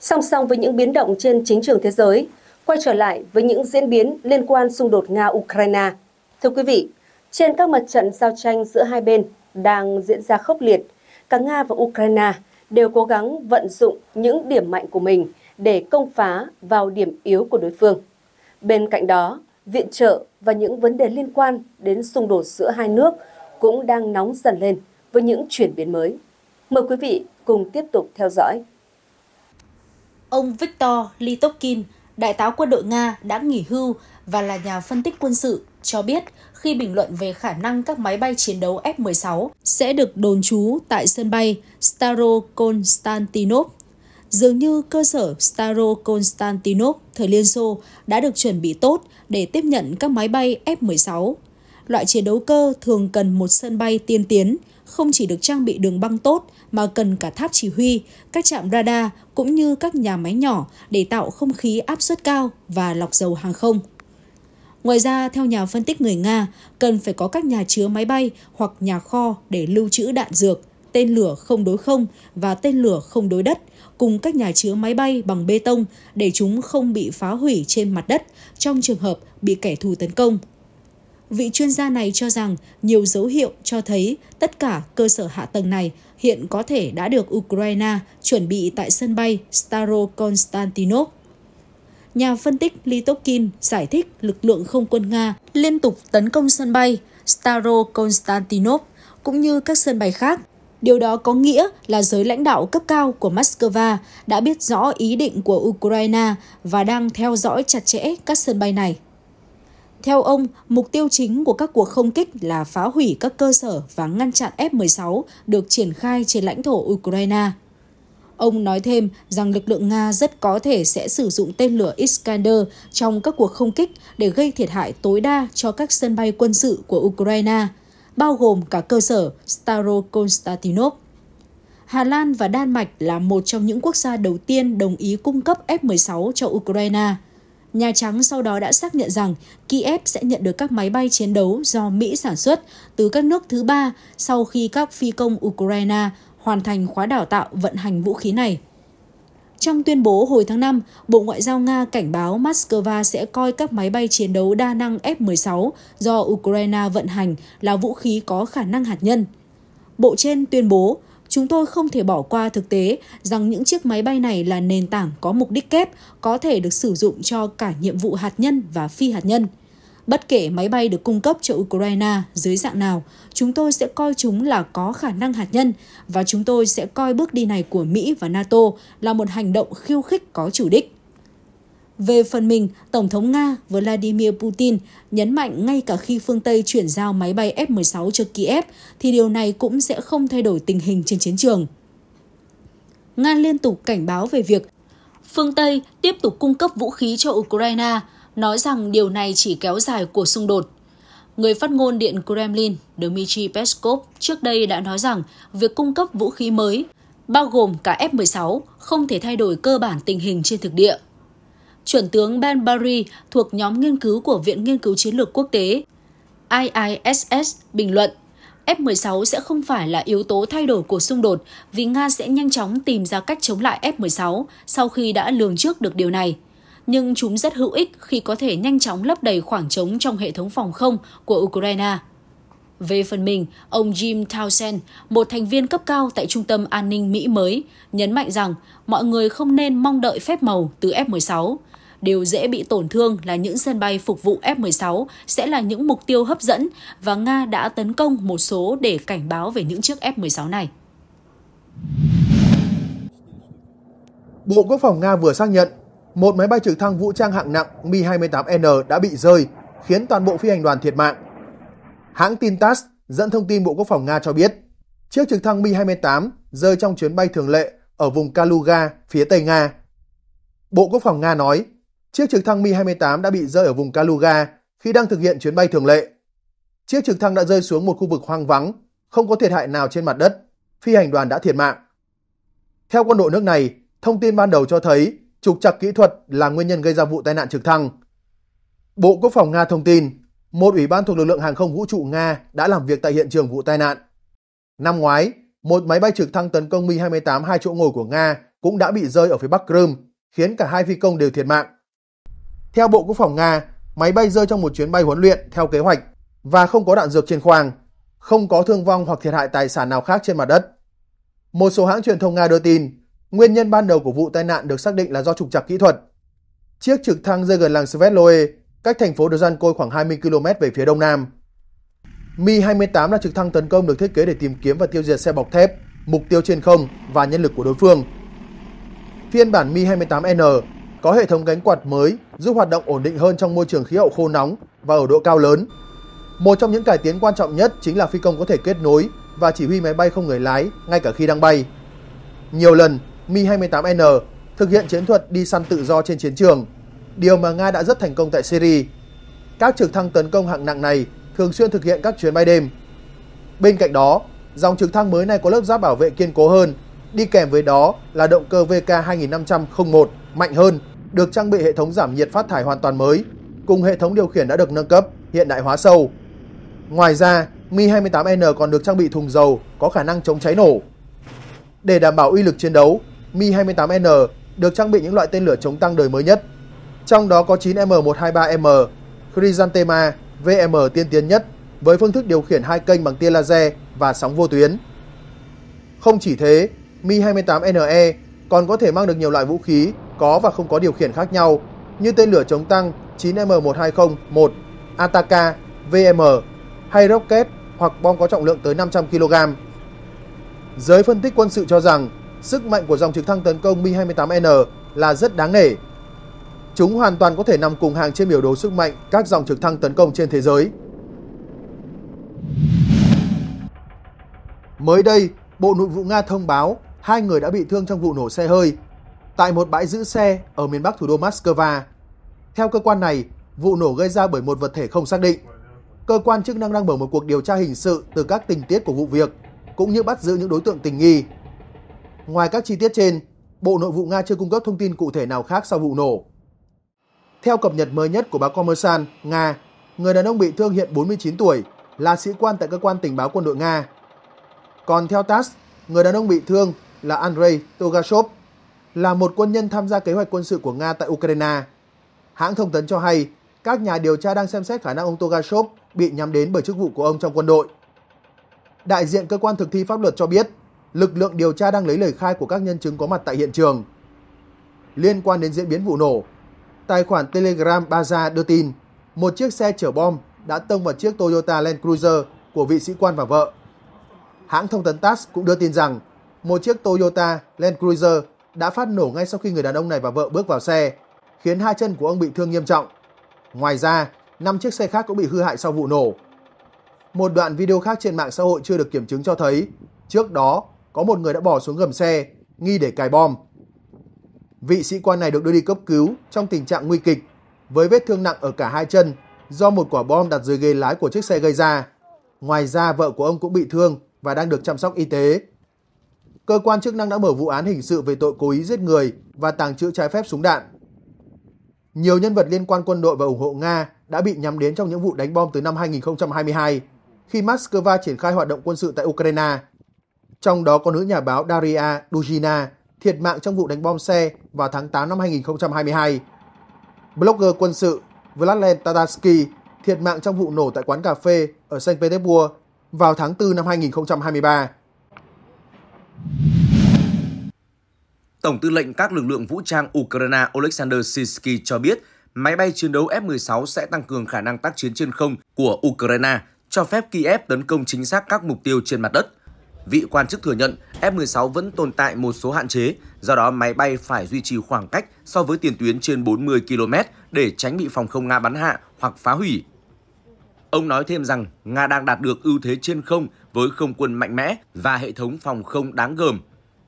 Song song với những biến động trên chính trường thế giới, quay trở lại với những diễn biến liên quan xung đột Nga-Ukraine. Thưa quý vị, trên các mặt trận giao tranh giữa hai bên đang diễn ra khốc liệt, cả Nga và Ukraine đều cố gắng vận dụng những điểm mạnh của mình để công phá vào điểm yếu của đối phương. Bên cạnh đó, viện trợ và những vấn đề liên quan đến xung đột giữa hai nước cũng đang nóng dần lên với những chuyển biến mới. Mời quý vị cùng tiếp tục theo dõi. Ông Viktor Litokhin, đại tá quân đội Nga đã nghỉ hưu và là nhà phân tích quân sự cho biết khi bình luận về khả năng các máy bay chiến đấu F-16 sẽ được đồn trú tại sân bay Starokonstantinov, Dường như cơ sở Starokonstantinov thời Liên Xô đã được chuẩn bị tốt để tiếp nhận các máy bay F-16. Loại chiến đấu cơ thường cần một sân bay tiên tiến, không chỉ được trang bị đường băng tốt mà cần cả tháp chỉ huy, các trạm radar cũng như các nhà máy nhỏ để tạo không khí áp suất cao và lọc dầu hàng không. Ngoài ra, theo nhà phân tích người Nga, cần phải có các nhà chứa máy bay hoặc nhà kho để lưu trữ đạn dược, tên lửa không đối không và tên lửa không đối đất, cùng các nhà chứa máy bay bằng bê tông để chúng không bị phá hủy trên mặt đất trong trường hợp bị kẻ thù tấn công. Vị chuyên gia này cho rằng nhiều dấu hiệu cho thấy tất cả cơ sở hạ tầng này hiện có thể đã được Ukraine chuẩn bị tại sân bay Starokonstantinov Nhà phân tích Litopkin giải thích lực lượng không quân Nga liên tục tấn công sân bay Staro Konstantinov cũng như các sân bay khác. Điều đó có nghĩa là giới lãnh đạo cấp cao của Moscow đã biết rõ ý định của Ukraine và đang theo dõi chặt chẽ các sân bay này. Theo ông, mục tiêu chính của các cuộc không kích là phá hủy các cơ sở và ngăn chặn F-16 được triển khai trên lãnh thổ Ukraine. Ông nói thêm rằng lực lượng Nga rất có thể sẽ sử dụng tên lửa Iskander trong các cuộc không kích để gây thiệt hại tối đa cho các sân bay quân sự của Ukraine, bao gồm cả cơ sở Starokonstantinov. Hà Lan và Đan Mạch là một trong những quốc gia đầu tiên đồng ý cung cấp F-16 cho Ukraine. Nhà Trắng sau đó đã xác nhận rằng Kiev sẽ nhận được các máy bay chiến đấu do Mỹ sản xuất từ các nước thứ ba sau khi các phi công Ukraine hoàn thành khóa đào tạo vận hành vũ khí này. Trong tuyên bố hồi tháng 5, Bộ Ngoại giao Nga cảnh báo Moscow sẽ coi các máy bay chiến đấu đa năng F-16 do Ukraine vận hành là vũ khí có khả năng hạt nhân. Bộ trên tuyên bố, chúng tôi không thể bỏ qua thực tế rằng những chiếc máy bay này là nền tảng có mục đích kép, có thể được sử dụng cho cả nhiệm vụ hạt nhân và phi hạt nhân. Bất kể máy bay được cung cấp cho Ukraine dưới dạng nào, chúng tôi sẽ coi chúng là có khả năng hạt nhân và chúng tôi sẽ coi bước đi này của Mỹ và NATO là một hành động khiêu khích có chủ đích. Về phần mình, Tổng thống Nga Vladimir Putin nhấn mạnh ngay cả khi phương Tây chuyển giao máy bay F-16 cho Kiev thì điều này cũng sẽ không thay đổi tình hình trên chiến trường. Nga liên tục cảnh báo về việc phương Tây tiếp tục cung cấp vũ khí cho Ukraine – nói rằng điều này chỉ kéo dài cuộc xung đột. Người phát ngôn Điện Kremlin Dmitry Peskov trước đây đã nói rằng việc cung cấp vũ khí mới, bao gồm cả F-16, không thể thay đổi cơ bản tình hình trên thực địa. Chuẩn tướng Ben Barry thuộc nhóm nghiên cứu của Viện Nghiên cứu Chiến lược Quốc tế IISS bình luận F-16 sẽ không phải là yếu tố thay đổi cuộc xung đột vì Nga sẽ nhanh chóng tìm ra cách chống lại F-16 sau khi đã lường trước được điều này nhưng chúng rất hữu ích khi có thể nhanh chóng lấp đầy khoảng trống trong hệ thống phòng không của Ukraine. Về phần mình, ông Jim Townsend, một thành viên cấp cao tại Trung tâm An ninh Mỹ mới, nhấn mạnh rằng mọi người không nên mong đợi phép màu từ F-16. Điều dễ bị tổn thương là những sân bay phục vụ F-16 sẽ là những mục tiêu hấp dẫn và Nga đã tấn công một số để cảnh báo về những chiếc F-16 này. Bộ Quốc phòng Nga vừa xác nhận một máy bay trực thăng vũ trang hạng nặng Mi-28N đã bị rơi, khiến toàn bộ phi hành đoàn thiệt mạng. Hãng tin TASS dẫn thông tin Bộ Quốc phòng Nga cho biết, chiếc trực thăng Mi-28 rơi trong chuyến bay thường lệ ở vùng Kaluga, phía Tây Nga. Bộ Quốc phòng Nga nói, chiếc trực thăng Mi-28 đã bị rơi ở vùng Kaluga khi đang thực hiện chuyến bay thường lệ. Chiếc trực thăng đã rơi xuống một khu vực hoang vắng, không có thiệt hại nào trên mặt đất, phi hành đoàn đã thiệt mạng. Theo quân đội nước này, thông tin ban đầu cho thấy trục trặc kỹ thuật là nguyên nhân gây ra vụ tai nạn trực thăng. Bộ Quốc phòng Nga thông tin, một ủy ban thuộc lực lượng hàng không vũ trụ Nga đã làm việc tại hiện trường vụ tai nạn. Năm ngoái, một máy bay trực thăng tấn công Mi-28 hai chỗ ngồi của Nga cũng đã bị rơi ở phía Bắc Crimea, khiến cả hai phi công đều thiệt mạng. Theo Bộ Quốc phòng Nga, máy bay rơi trong một chuyến bay huấn luyện theo kế hoạch và không có đạn dược trên khoang, không có thương vong hoặc thiệt hại tài sản nào khác trên mặt đất. Một số hãng truyền thông Nga đưa tin, Nguyên nhân ban đầu của vụ tai nạn được xác định là do trục trặc kỹ thuật. Chiếc trực thăng rơi gần làng Svetloe, cách thành phố Dzhankoy khoảng 20 km về phía đông nam. Mi-28 là trực thăng tấn công được thiết kế để tìm kiếm và tiêu diệt xe bọc thép, mục tiêu trên không và nhân lực của đối phương. Phiên bản Mi-28N có hệ thống gánh quạt mới giúp hoạt động ổn định hơn trong môi trường khí hậu khô nóng và ở độ cao lớn. Một trong những cải tiến quan trọng nhất chính là phi công có thể kết nối và chỉ huy máy bay không người lái ngay cả khi đang bay. Nhiều lần, Mi-28N thực hiện chiến thuật đi săn tự do trên chiến trường, điều mà Nga đã rất thành công tại Syria. Các trực thăng tấn công hạng nặng này thường xuyên thực hiện các chuyến bay đêm. Bên cạnh đó, dòng trực thăng mới này có lớp giáp bảo vệ kiên cố hơn, đi kèm với đó là động cơ vk 2501 mạnh hơn, được trang bị hệ thống giảm nhiệt phát thải hoàn toàn mới, cùng hệ thống điều khiển đã được nâng cấp, hiện đại hóa sâu. Ngoài ra, Mi-28N còn được trang bị thùng dầu có khả năng chống cháy nổ. Để đảm bảo uy lực chiến đấu, Mi-28N được trang bị những loại tên lửa chống tăng đời mới nhất, trong đó có 9M123M, Chrysanthema, VM tiên tiến nhất với phương thức điều khiển hai kênh bằng tia laser và sóng vô tuyến. Không chỉ thế, Mi-28NE còn có thể mang được nhiều loại vũ khí có và không có điều khiển khác nhau như tên lửa chống tăng 9M1201, Ataka, VM hay rocket hoặc bom có trọng lượng tới 500 kg. Giới phân tích quân sự cho rằng sức mạnh của dòng trực thăng tấn công Mi-28N là rất đáng nể. Chúng hoàn toàn có thể nằm cùng hàng trên biểu đồ sức mạnh các dòng trực thăng tấn công trên thế giới. Mới đây, Bộ Nội vụ Nga thông báo hai người đã bị thương trong vụ nổ xe hơi tại một bãi giữ xe ở miền bắc thủ đô Moscow. Theo cơ quan này, vụ nổ gây ra bởi một vật thể không xác định. Cơ quan chức năng đang mở một cuộc điều tra hình sự từ các tình tiết của vụ việc, cũng như bắt giữ những đối tượng tình nghi Ngoài các chi tiết trên, Bộ Nội vụ Nga chưa cung cấp thông tin cụ thể nào khác sau vụ nổ. Theo cập nhật mới nhất của báo Kommersant, Nga, người đàn ông bị thương hiện 49 tuổi, là sĩ quan tại cơ quan tình báo quân đội Nga. Còn theo TASS, người đàn ông bị thương là Andrei Togashov, là một quân nhân tham gia kế hoạch quân sự của Nga tại Ukraine. Hãng thông tấn cho hay, các nhà điều tra đang xem xét khả năng ông Togashov bị nhắm đến bởi chức vụ của ông trong quân đội. Đại diện cơ quan thực thi pháp luật cho biết, lực lượng điều tra đang lấy lời khai của các nhân chứng có mặt tại hiện trường. Liên quan đến diễn biến vụ nổ, tài khoản Telegram Baza đưa tin một chiếc xe chở bom đã tông vào chiếc Toyota Land Cruiser của vị sĩ quan và vợ. Hãng thông tấn TASS cũng đưa tin rằng một chiếc Toyota Land Cruiser đã phát nổ ngay sau khi người đàn ông này và vợ bước vào xe, khiến hai chân của ông bị thương nghiêm trọng. Ngoài ra, năm chiếc xe khác cũng bị hư hại sau vụ nổ. Một đoạn video khác trên mạng xã hội chưa được kiểm chứng cho thấy, trước đó có một người đã bỏ xuống gầm xe, nghi để cài bom. Vị sĩ quan này được đưa đi cấp cứu trong tình trạng nguy kịch với vết thương nặng ở cả hai chân do một quả bom đặt dưới ghế lái của chiếc xe gây ra. Ngoài ra vợ của ông cũng bị thương và đang được chăm sóc y tế. Cơ quan chức năng đã mở vụ án hình sự về tội cố ý giết người và tàng trữ trái phép súng đạn. Nhiều nhân vật liên quan quân đội và ủng hộ Nga đã bị nhắm đến trong những vụ đánh bom từ năm 2022 khi Moscow triển khai hoạt động quân sự tại Ukraine trong đó có nữ nhà báo Daria Dujina thiệt mạng trong vụ đánh bom xe vào tháng 8 năm 2022. Blogger quân sự Vladlen Tadarsky thiệt mạng trong vụ nổ tại quán cà phê ở Saint Petersburg vào tháng 4 năm 2023. Tổng tư lệnh các lực lượng vũ trang Ukraine Oleksandr Sisky cho biết máy bay chiến đấu F-16 sẽ tăng cường khả năng tác chiến trên không của Ukraine, cho phép Kiev tấn công chính xác các mục tiêu trên mặt đất vị quan chức thừa nhận F-16 vẫn tồn tại một số hạn chế, do đó máy bay phải duy trì khoảng cách so với tiền tuyến trên 40 km để tránh bị phòng không Nga bắn hạ hoặc phá hủy. Ông nói thêm rằng Nga đang đạt được ưu thế trên không với không quân mạnh mẽ và hệ thống phòng không đáng gờm.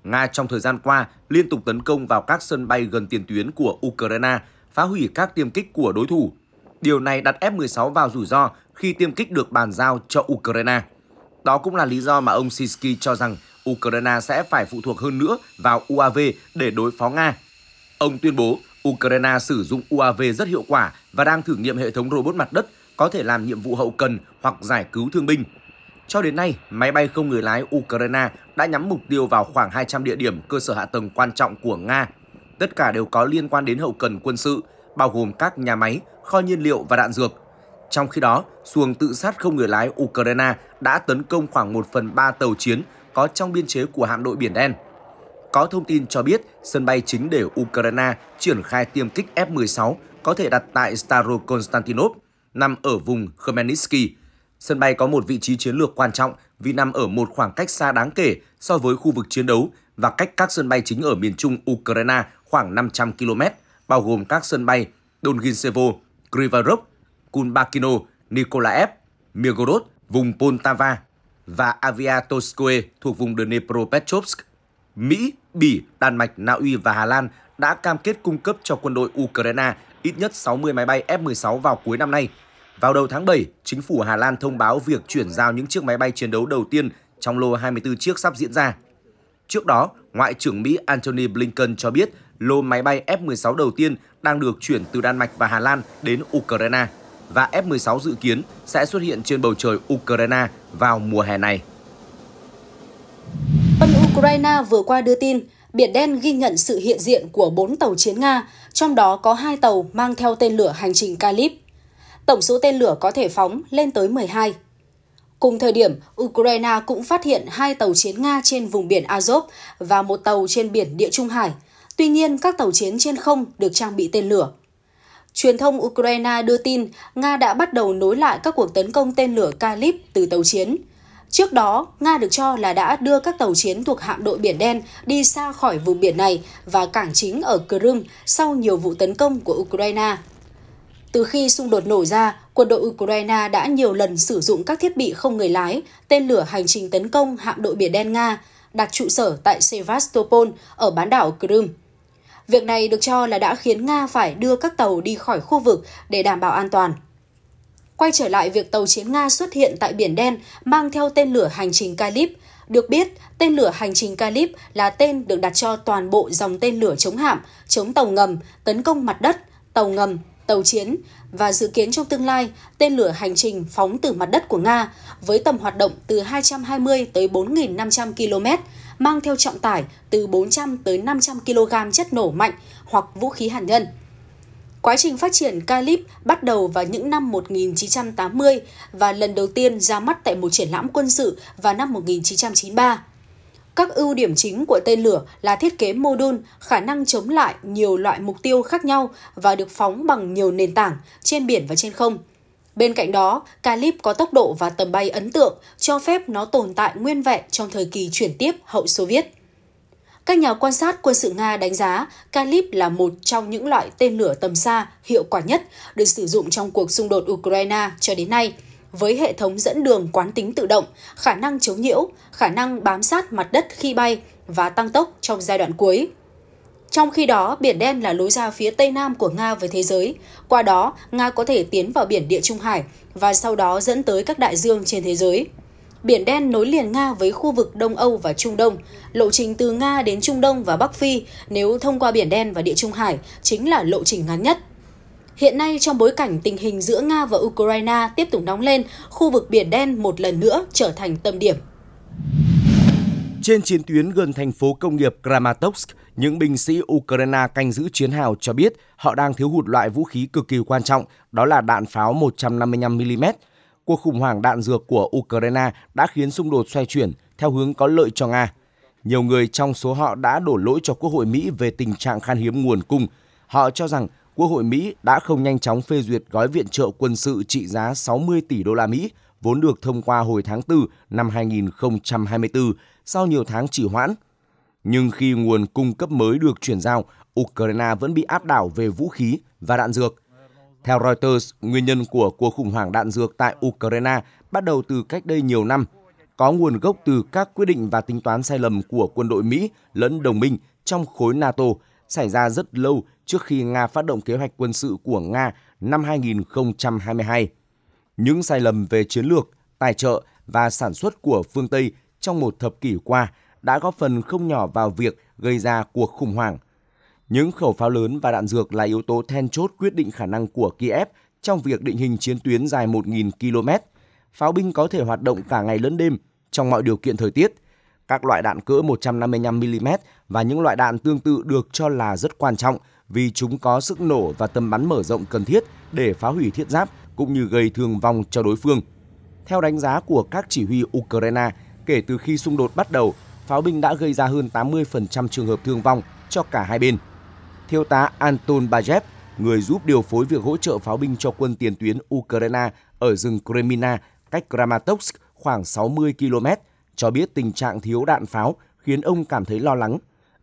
Nga trong thời gian qua liên tục tấn công vào các sân bay gần tiền tuyến của Ukraine, phá hủy các tiêm kích của đối thủ. Điều này đặt F-16 vào rủi ro khi tiêm kích được bàn giao cho Ukraine. Đó cũng là lý do mà ông Sinsky cho rằng Ukraine sẽ phải phụ thuộc hơn nữa vào UAV để đối phó Nga. Ông tuyên bố Ukraine sử dụng UAV rất hiệu quả và đang thử nghiệm hệ thống robot mặt đất có thể làm nhiệm vụ hậu cần hoặc giải cứu thương binh. Cho đến nay, máy bay không người lái Ukraine đã nhắm mục tiêu vào khoảng 200 địa điểm cơ sở hạ tầng quan trọng của Nga. Tất cả đều có liên quan đến hậu cần quân sự, bao gồm các nhà máy, kho nhiên liệu và đạn dược. Trong khi đó, xuồng tự sát không người lái Ukraine đã tấn công khoảng 1 phần 3 tàu chiến có trong biên chế của hạm đội Biển Đen. Có thông tin cho biết sân bay chính để Ukraine triển khai tiêm kích F-16 có thể đặt tại Starokonstantinov, nằm ở vùng Khmelnytsky. Sân bay có một vị trí chiến lược quan trọng vì nằm ở một khoảng cách xa đáng kể so với khu vực chiến đấu và cách các sân bay chính ở miền trung Ukraine khoảng 500 km, bao gồm các sân bay Donginsevo, Krivarov, Kulbakino, Nikolaev, Mirgorod, vùng Poltava và Aviatoskoe thuộc vùng Dnipropetrovsk. Mỹ, Bỉ, Đan Mạch, Na Uy và Hà Lan đã cam kết cung cấp cho quân đội Ukraine ít nhất 60 máy bay F-16 vào cuối năm nay. Vào đầu tháng 7, chính phủ Hà Lan thông báo việc chuyển giao những chiếc máy bay chiến đấu đầu tiên trong lô 24 chiếc sắp diễn ra. Trước đó, Ngoại trưởng Mỹ Antony Blinken cho biết lô máy bay F-16 đầu tiên đang được chuyển từ Đan Mạch và Hà Lan đến Ukraine và F-16 dự kiến sẽ xuất hiện trên bầu trời Ukraine vào mùa hè này. Quân Ukraine vừa qua đưa tin, Biển Đen ghi nhận sự hiện diện của 4 tàu chiến Nga, trong đó có 2 tàu mang theo tên lửa hành trình Kalib. Tổng số tên lửa có thể phóng lên tới 12. Cùng thời điểm, Ukraine cũng phát hiện hai tàu chiến Nga trên vùng biển Azov và một tàu trên biển Địa Trung Hải. Tuy nhiên, các tàu chiến trên không được trang bị tên lửa. Truyền thông Ukraine đưa tin Nga đã bắt đầu nối lại các cuộc tấn công tên lửa Kalib từ tàu chiến. Trước đó, Nga được cho là đã đưa các tàu chiến thuộc hạm đội Biển Đen đi xa khỏi vùng biển này và cảng chính ở Crimea sau nhiều vụ tấn công của Ukraine. Từ khi xung đột nổ ra, quân đội Ukraine đã nhiều lần sử dụng các thiết bị không người lái, tên lửa hành trình tấn công hạm đội Biển Đen Nga, đặt trụ sở tại Sevastopol ở bán đảo Crimea. Việc này được cho là đã khiến Nga phải đưa các tàu đi khỏi khu vực để đảm bảo an toàn. Quay trở lại việc tàu chiến Nga xuất hiện tại Biển Đen mang theo tên lửa hành trình kalip, Được biết, tên lửa hành trình kalip là tên được đặt cho toàn bộ dòng tên lửa chống hạm, chống tàu ngầm, tấn công mặt đất, tàu ngầm, tàu chiến và dự kiến trong tương lai tên lửa hành trình phóng từ mặt đất của Nga với tầm hoạt động từ 220 tới 4.500 km mang theo trọng tải từ 400 tới 500 kg chất nổ mạnh hoặc vũ khí hạt nhân. Quá trình phát triển Calip bắt đầu vào những năm 1980 và lần đầu tiên ra mắt tại một triển lãm quân sự vào năm 1993. Các ưu điểm chính của tên lửa là thiết kế mô đun, khả năng chống lại nhiều loại mục tiêu khác nhau và được phóng bằng nhiều nền tảng trên biển và trên không – Bên cạnh đó, Calip có tốc độ và tầm bay ấn tượng, cho phép nó tồn tại nguyên vẹn trong thời kỳ chuyển tiếp hậu Xô Viết. Các nhà quan sát quân sự Nga đánh giá Kalib là một trong những loại tên lửa tầm xa hiệu quả nhất được sử dụng trong cuộc xung đột Ukraine cho đến nay, với hệ thống dẫn đường quán tính tự động, khả năng chống nhiễu, khả năng bám sát mặt đất khi bay và tăng tốc trong giai đoạn cuối. Trong khi đó, Biển Đen là lối ra phía Tây Nam của Nga với thế giới. Qua đó, Nga có thể tiến vào biển Địa Trung Hải và sau đó dẫn tới các đại dương trên thế giới. Biển Đen nối liền Nga với khu vực Đông Âu và Trung Đông. Lộ trình từ Nga đến Trung Đông và Bắc Phi nếu thông qua Biển Đen và Địa Trung Hải chính là lộ trình ngắn nhất. Hiện nay, trong bối cảnh tình hình giữa Nga và Ukraine tiếp tục nóng lên, khu vực Biển Đen một lần nữa trở thành tâm điểm. Trên chiến tuyến gần thành phố công nghiệp Kramatorsk, những binh sĩ Ukraine canh giữ chiến hào cho biết họ đang thiếu hụt loại vũ khí cực kỳ quan trọng, đó là đạn pháo 155mm. Cuộc khủng hoảng đạn dược của Ukraine đã khiến xung đột xoay chuyển theo hướng có lợi cho Nga. Nhiều người trong số họ đã đổ lỗi cho Quốc hội Mỹ về tình trạng khan hiếm nguồn cung. Họ cho rằng Quốc hội Mỹ đã không nhanh chóng phê duyệt gói viện trợ quân sự trị giá 60 tỷ đô la Mỹ vốn được thông qua hồi tháng 4 năm 2024 sau nhiều tháng trì hoãn. Nhưng khi nguồn cung cấp mới được chuyển giao, Ukraine vẫn bị áp đảo về vũ khí và đạn dược. Theo Reuters, nguyên nhân của cuộc khủng hoảng đạn dược tại Ukraine bắt đầu từ cách đây nhiều năm, có nguồn gốc từ các quyết định và tính toán sai lầm của quân đội Mỹ lẫn đồng minh trong khối NATO xảy ra rất lâu trước khi Nga phát động kế hoạch quân sự của Nga năm 2022. Những sai lầm về chiến lược, tài trợ và sản xuất của phương Tây trong một thập kỷ qua đã góp phần không nhỏ vào việc gây ra cuộc khủng hoảng. Những khẩu pháo lớn và đạn dược là yếu tố then chốt quyết định khả năng của Kiev trong việc định hình chiến tuyến dài 1.000 km. Pháo binh có thể hoạt động cả ngày lẫn đêm trong mọi điều kiện thời tiết. Các loại đạn cỡ 155mm và những loại đạn tương tự được cho là rất quan trọng vì chúng có sức nổ và tầm bắn mở rộng cần thiết để phá hủy thiết giáp cũng như gây thương vong cho đối phương. Theo đánh giá của các chỉ huy Ukraine, kể từ khi xung đột bắt đầu, pháo binh đã gây ra hơn 80% trường hợp thương vong cho cả hai bên. Thiếu tá Anton Bajev, người giúp điều phối việc hỗ trợ pháo binh cho quân tiền tuyến Ukraine ở rừng Kremina cách Kramatorsk khoảng 60 km, cho biết tình trạng thiếu đạn pháo khiến ông cảm thấy lo lắng.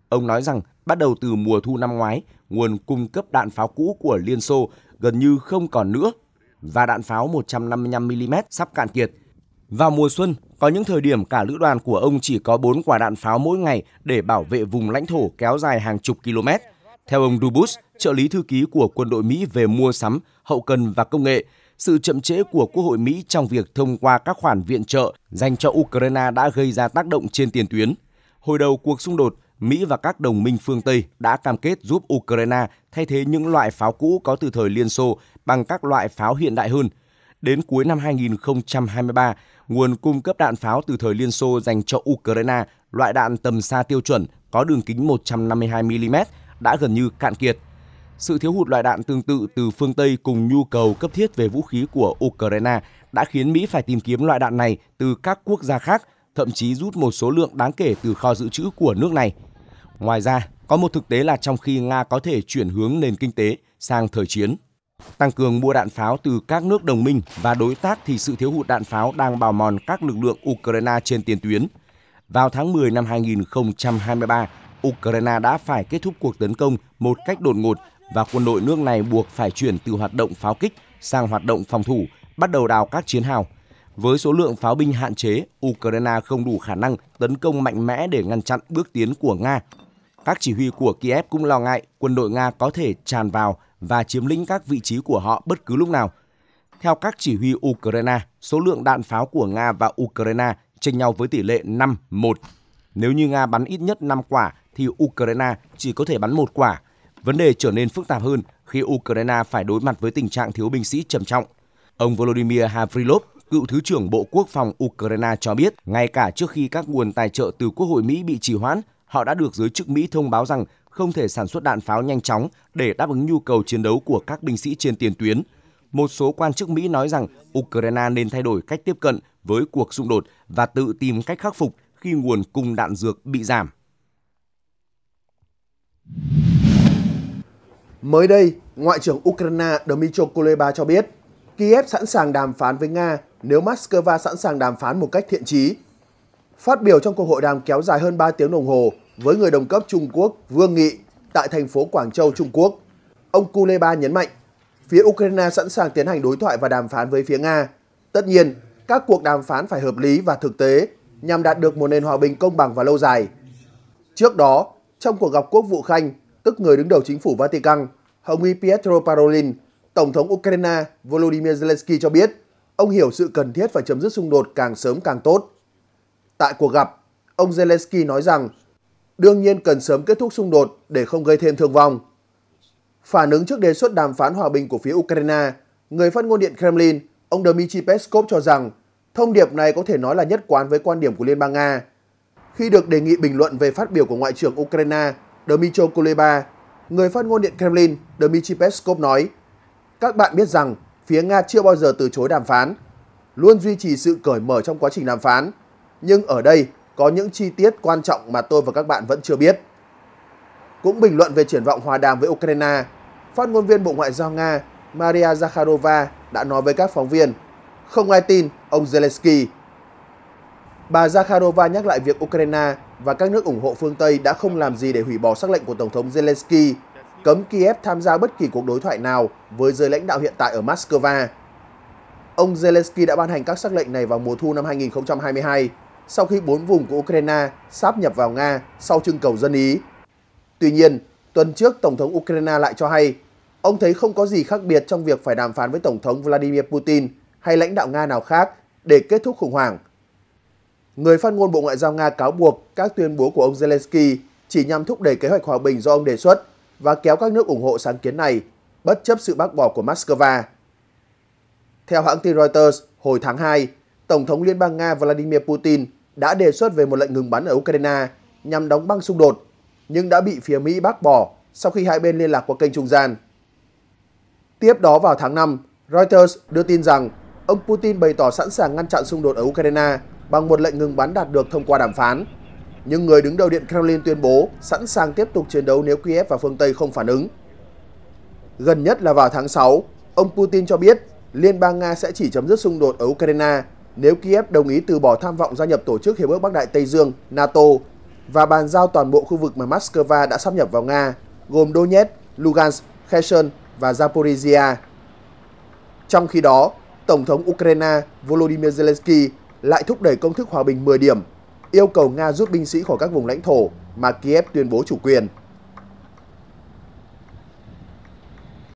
Ông nói rằng bắt đầu từ mùa thu năm ngoái, nguồn cung cấp đạn pháo cũ của Liên Xô gần như không còn nữa và đạn pháo 155mm sắp cạn kiệt. Vào mùa xuân, có những thời điểm cả lữ đoàn của ông chỉ có 4 quả đạn pháo mỗi ngày để bảo vệ vùng lãnh thổ kéo dài hàng chục km. Theo ông Dubus, trợ lý thư ký của quân đội Mỹ về mua sắm, hậu cần và công nghệ, sự chậm trễ của Quốc hội Mỹ trong việc thông qua các khoản viện trợ dành cho Ukraine đã gây ra tác động trên tiền tuyến. Hồi đầu cuộc xung đột, Mỹ và các đồng minh phương Tây đã cam kết giúp Ukraine thay thế những loại pháo cũ có từ thời Liên Xô bằng các loại pháo hiện đại hơn – Đến cuối năm 2023, nguồn cung cấp đạn pháo từ thời Liên Xô dành cho Ukraine, loại đạn tầm xa tiêu chuẩn có đường kính 152mm đã gần như cạn kiệt. Sự thiếu hụt loại đạn tương tự từ phương Tây cùng nhu cầu cấp thiết về vũ khí của Ukraine đã khiến Mỹ phải tìm kiếm loại đạn này từ các quốc gia khác, thậm chí rút một số lượng đáng kể từ kho dự trữ của nước này. Ngoài ra, có một thực tế là trong khi Nga có thể chuyển hướng nền kinh tế sang thời chiến, Tăng cường mua đạn pháo từ các nước đồng minh và đối tác thì sự thiếu hụt đạn pháo đang bào mòn các lực lượng Ukraine trên tiền tuyến. Vào tháng 10 năm 2023, Ukraine đã phải kết thúc cuộc tấn công một cách đột ngột và quân đội nước này buộc phải chuyển từ hoạt động pháo kích sang hoạt động phòng thủ, bắt đầu đào các chiến hào. Với số lượng pháo binh hạn chế, Ukraine không đủ khả năng tấn công mạnh mẽ để ngăn chặn bước tiến của Nga. Các chỉ huy của Kiev cũng lo ngại quân đội Nga có thể tràn vào và chiếm lĩnh các vị trí của họ bất cứ lúc nào. Theo các chỉ huy Ukraine, số lượng đạn pháo của Nga và Ukraine chênh nhau với tỷ lệ 5-1. Nếu như Nga bắn ít nhất 5 quả thì Ukraine chỉ có thể bắn một quả. Vấn đề trở nên phức tạp hơn khi Ukraine phải đối mặt với tình trạng thiếu binh sĩ trầm trọng. Ông Volodymyr Havrilov, cựu Thứ trưởng Bộ Quốc phòng Ukraine cho biết, ngay cả trước khi các nguồn tài trợ từ Quốc hội Mỹ bị trì hoãn, họ đã được giới chức Mỹ thông báo rằng không thể sản xuất đạn pháo nhanh chóng để đáp ứng nhu cầu chiến đấu của các binh sĩ trên tiền tuyến. Một số quan chức Mỹ nói rằng Ukraine nên thay đổi cách tiếp cận với cuộc xung đột và tự tìm cách khắc phục khi nguồn cung đạn dược bị giảm. Mới đây, Ngoại trưởng Ukraine Dmytro Kuleba cho biết, Kiev sẵn sàng đàm phán với Nga nếu Moscow sẵn sàng đàm phán một cách thiện trí. Phát biểu trong cuộc hội đàm kéo dài hơn 3 tiếng đồng hồ, với người đồng cấp Trung Quốc Vương Nghị tại thành phố Quảng Châu, Trung Quốc. Ông Kuleba nhấn mạnh, phía Ukraine sẵn sàng tiến hành đối thoại và đàm phán với phía Nga. Tất nhiên, các cuộc đàm phán phải hợp lý và thực tế nhằm đạt được một nền hòa bình công bằng và lâu dài. Trước đó, trong cuộc gặp quốc vụ Khanh, tức người đứng đầu chính phủ Vatican, Hồng y Pietro Parolin, Tổng thống Ukraine Volodymyr Zelensky cho biết ông hiểu sự cần thiết phải chấm dứt xung đột càng sớm càng tốt. Tại cuộc gặp, ông Zelensky nói rằng đương nhiên cần sớm kết thúc xung đột để không gây thêm thương vong. Phản ứng trước đề xuất đàm phán hòa bình của phía Ukraine, người phát ngôn điện Kremlin, ông Dmitry Peskov cho rằng thông điệp này có thể nói là nhất quán với quan điểm của Liên bang Nga. Khi được đề nghị bình luận về phát biểu của Ngoại trưởng Ukraine Dmitry Kuleba, người phát ngôn điện Kremlin Dmitry Peskov nói Các bạn biết rằng phía Nga chưa bao giờ từ chối đàm phán, luôn duy trì sự cởi mở trong quá trình đàm phán. Nhưng ở đây, có những chi tiết quan trọng mà tôi và các bạn vẫn chưa biết. Cũng bình luận về triển vọng hòa đàm với Ukraine, phát ngôn viên Bộ Ngoại giao Nga Maria Zakharova đã nói với các phóng viên, không ai tin ông Zelensky. Bà Zakharova nhắc lại việc Ukraine và các nước ủng hộ phương Tây đã không làm gì để hủy bỏ sắc lệnh của Tổng thống Zelensky cấm Kiev tham gia bất kỳ cuộc đối thoại nào với giới lãnh đạo hiện tại ở Moscow. Ông Zelensky đã ban hành các sắc lệnh này vào mùa thu năm 2022 sau khi bốn vùng của Ukraine sáp nhập vào Nga sau trưng cầu dân Ý. Tuy nhiên, tuần trước Tổng thống Ukraine lại cho hay ông thấy không có gì khác biệt trong việc phải đàm phán với Tổng thống Vladimir Putin hay lãnh đạo Nga nào khác để kết thúc khủng hoảng. Người phát ngôn Bộ Ngoại giao Nga cáo buộc các tuyên bố của ông Zelensky chỉ nhằm thúc đẩy kế hoạch hòa bình do ông đề xuất và kéo các nước ủng hộ sáng kiến này, bất chấp sự bác bỏ của Moscow. Theo hãng tin Reuters, hồi tháng 2, Tổng thống Liên bang Nga Vladimir Putin đã đề xuất về một lệnh ngừng bắn ở Ukraine nhằm đóng băng xung đột, nhưng đã bị phía Mỹ bác bỏ sau khi hai bên liên lạc qua kênh trung gian. Tiếp đó vào tháng 5, Reuters đưa tin rằng ông Putin bày tỏ sẵn sàng ngăn chặn xung đột ở Ukraine bằng một lệnh ngừng bắn đạt được thông qua đàm phán. Nhưng người đứng đầu Điện Kremlin tuyên bố sẵn sàng tiếp tục chiến đấu nếu Kiev và phương Tây không phản ứng. Gần nhất là vào tháng 6, ông Putin cho biết Liên bang Nga sẽ chỉ chấm dứt xung đột ở Ukraine nếu Kiev đồng ý từ bỏ tham vọng gia nhập tổ chức Hiệp ước Bắc Đại Tây Dương NATO và bàn giao toàn bộ khu vực mà Moscow đã sắp nhập vào Nga, gồm Donetsk, Lugansk, Kherson và Zaporizhia. Trong khi đó, Tổng thống Ukraine Volodymyr Zelensky lại thúc đẩy công thức hòa bình 10 điểm, yêu cầu Nga rút binh sĩ khỏi các vùng lãnh thổ mà Kiev tuyên bố chủ quyền.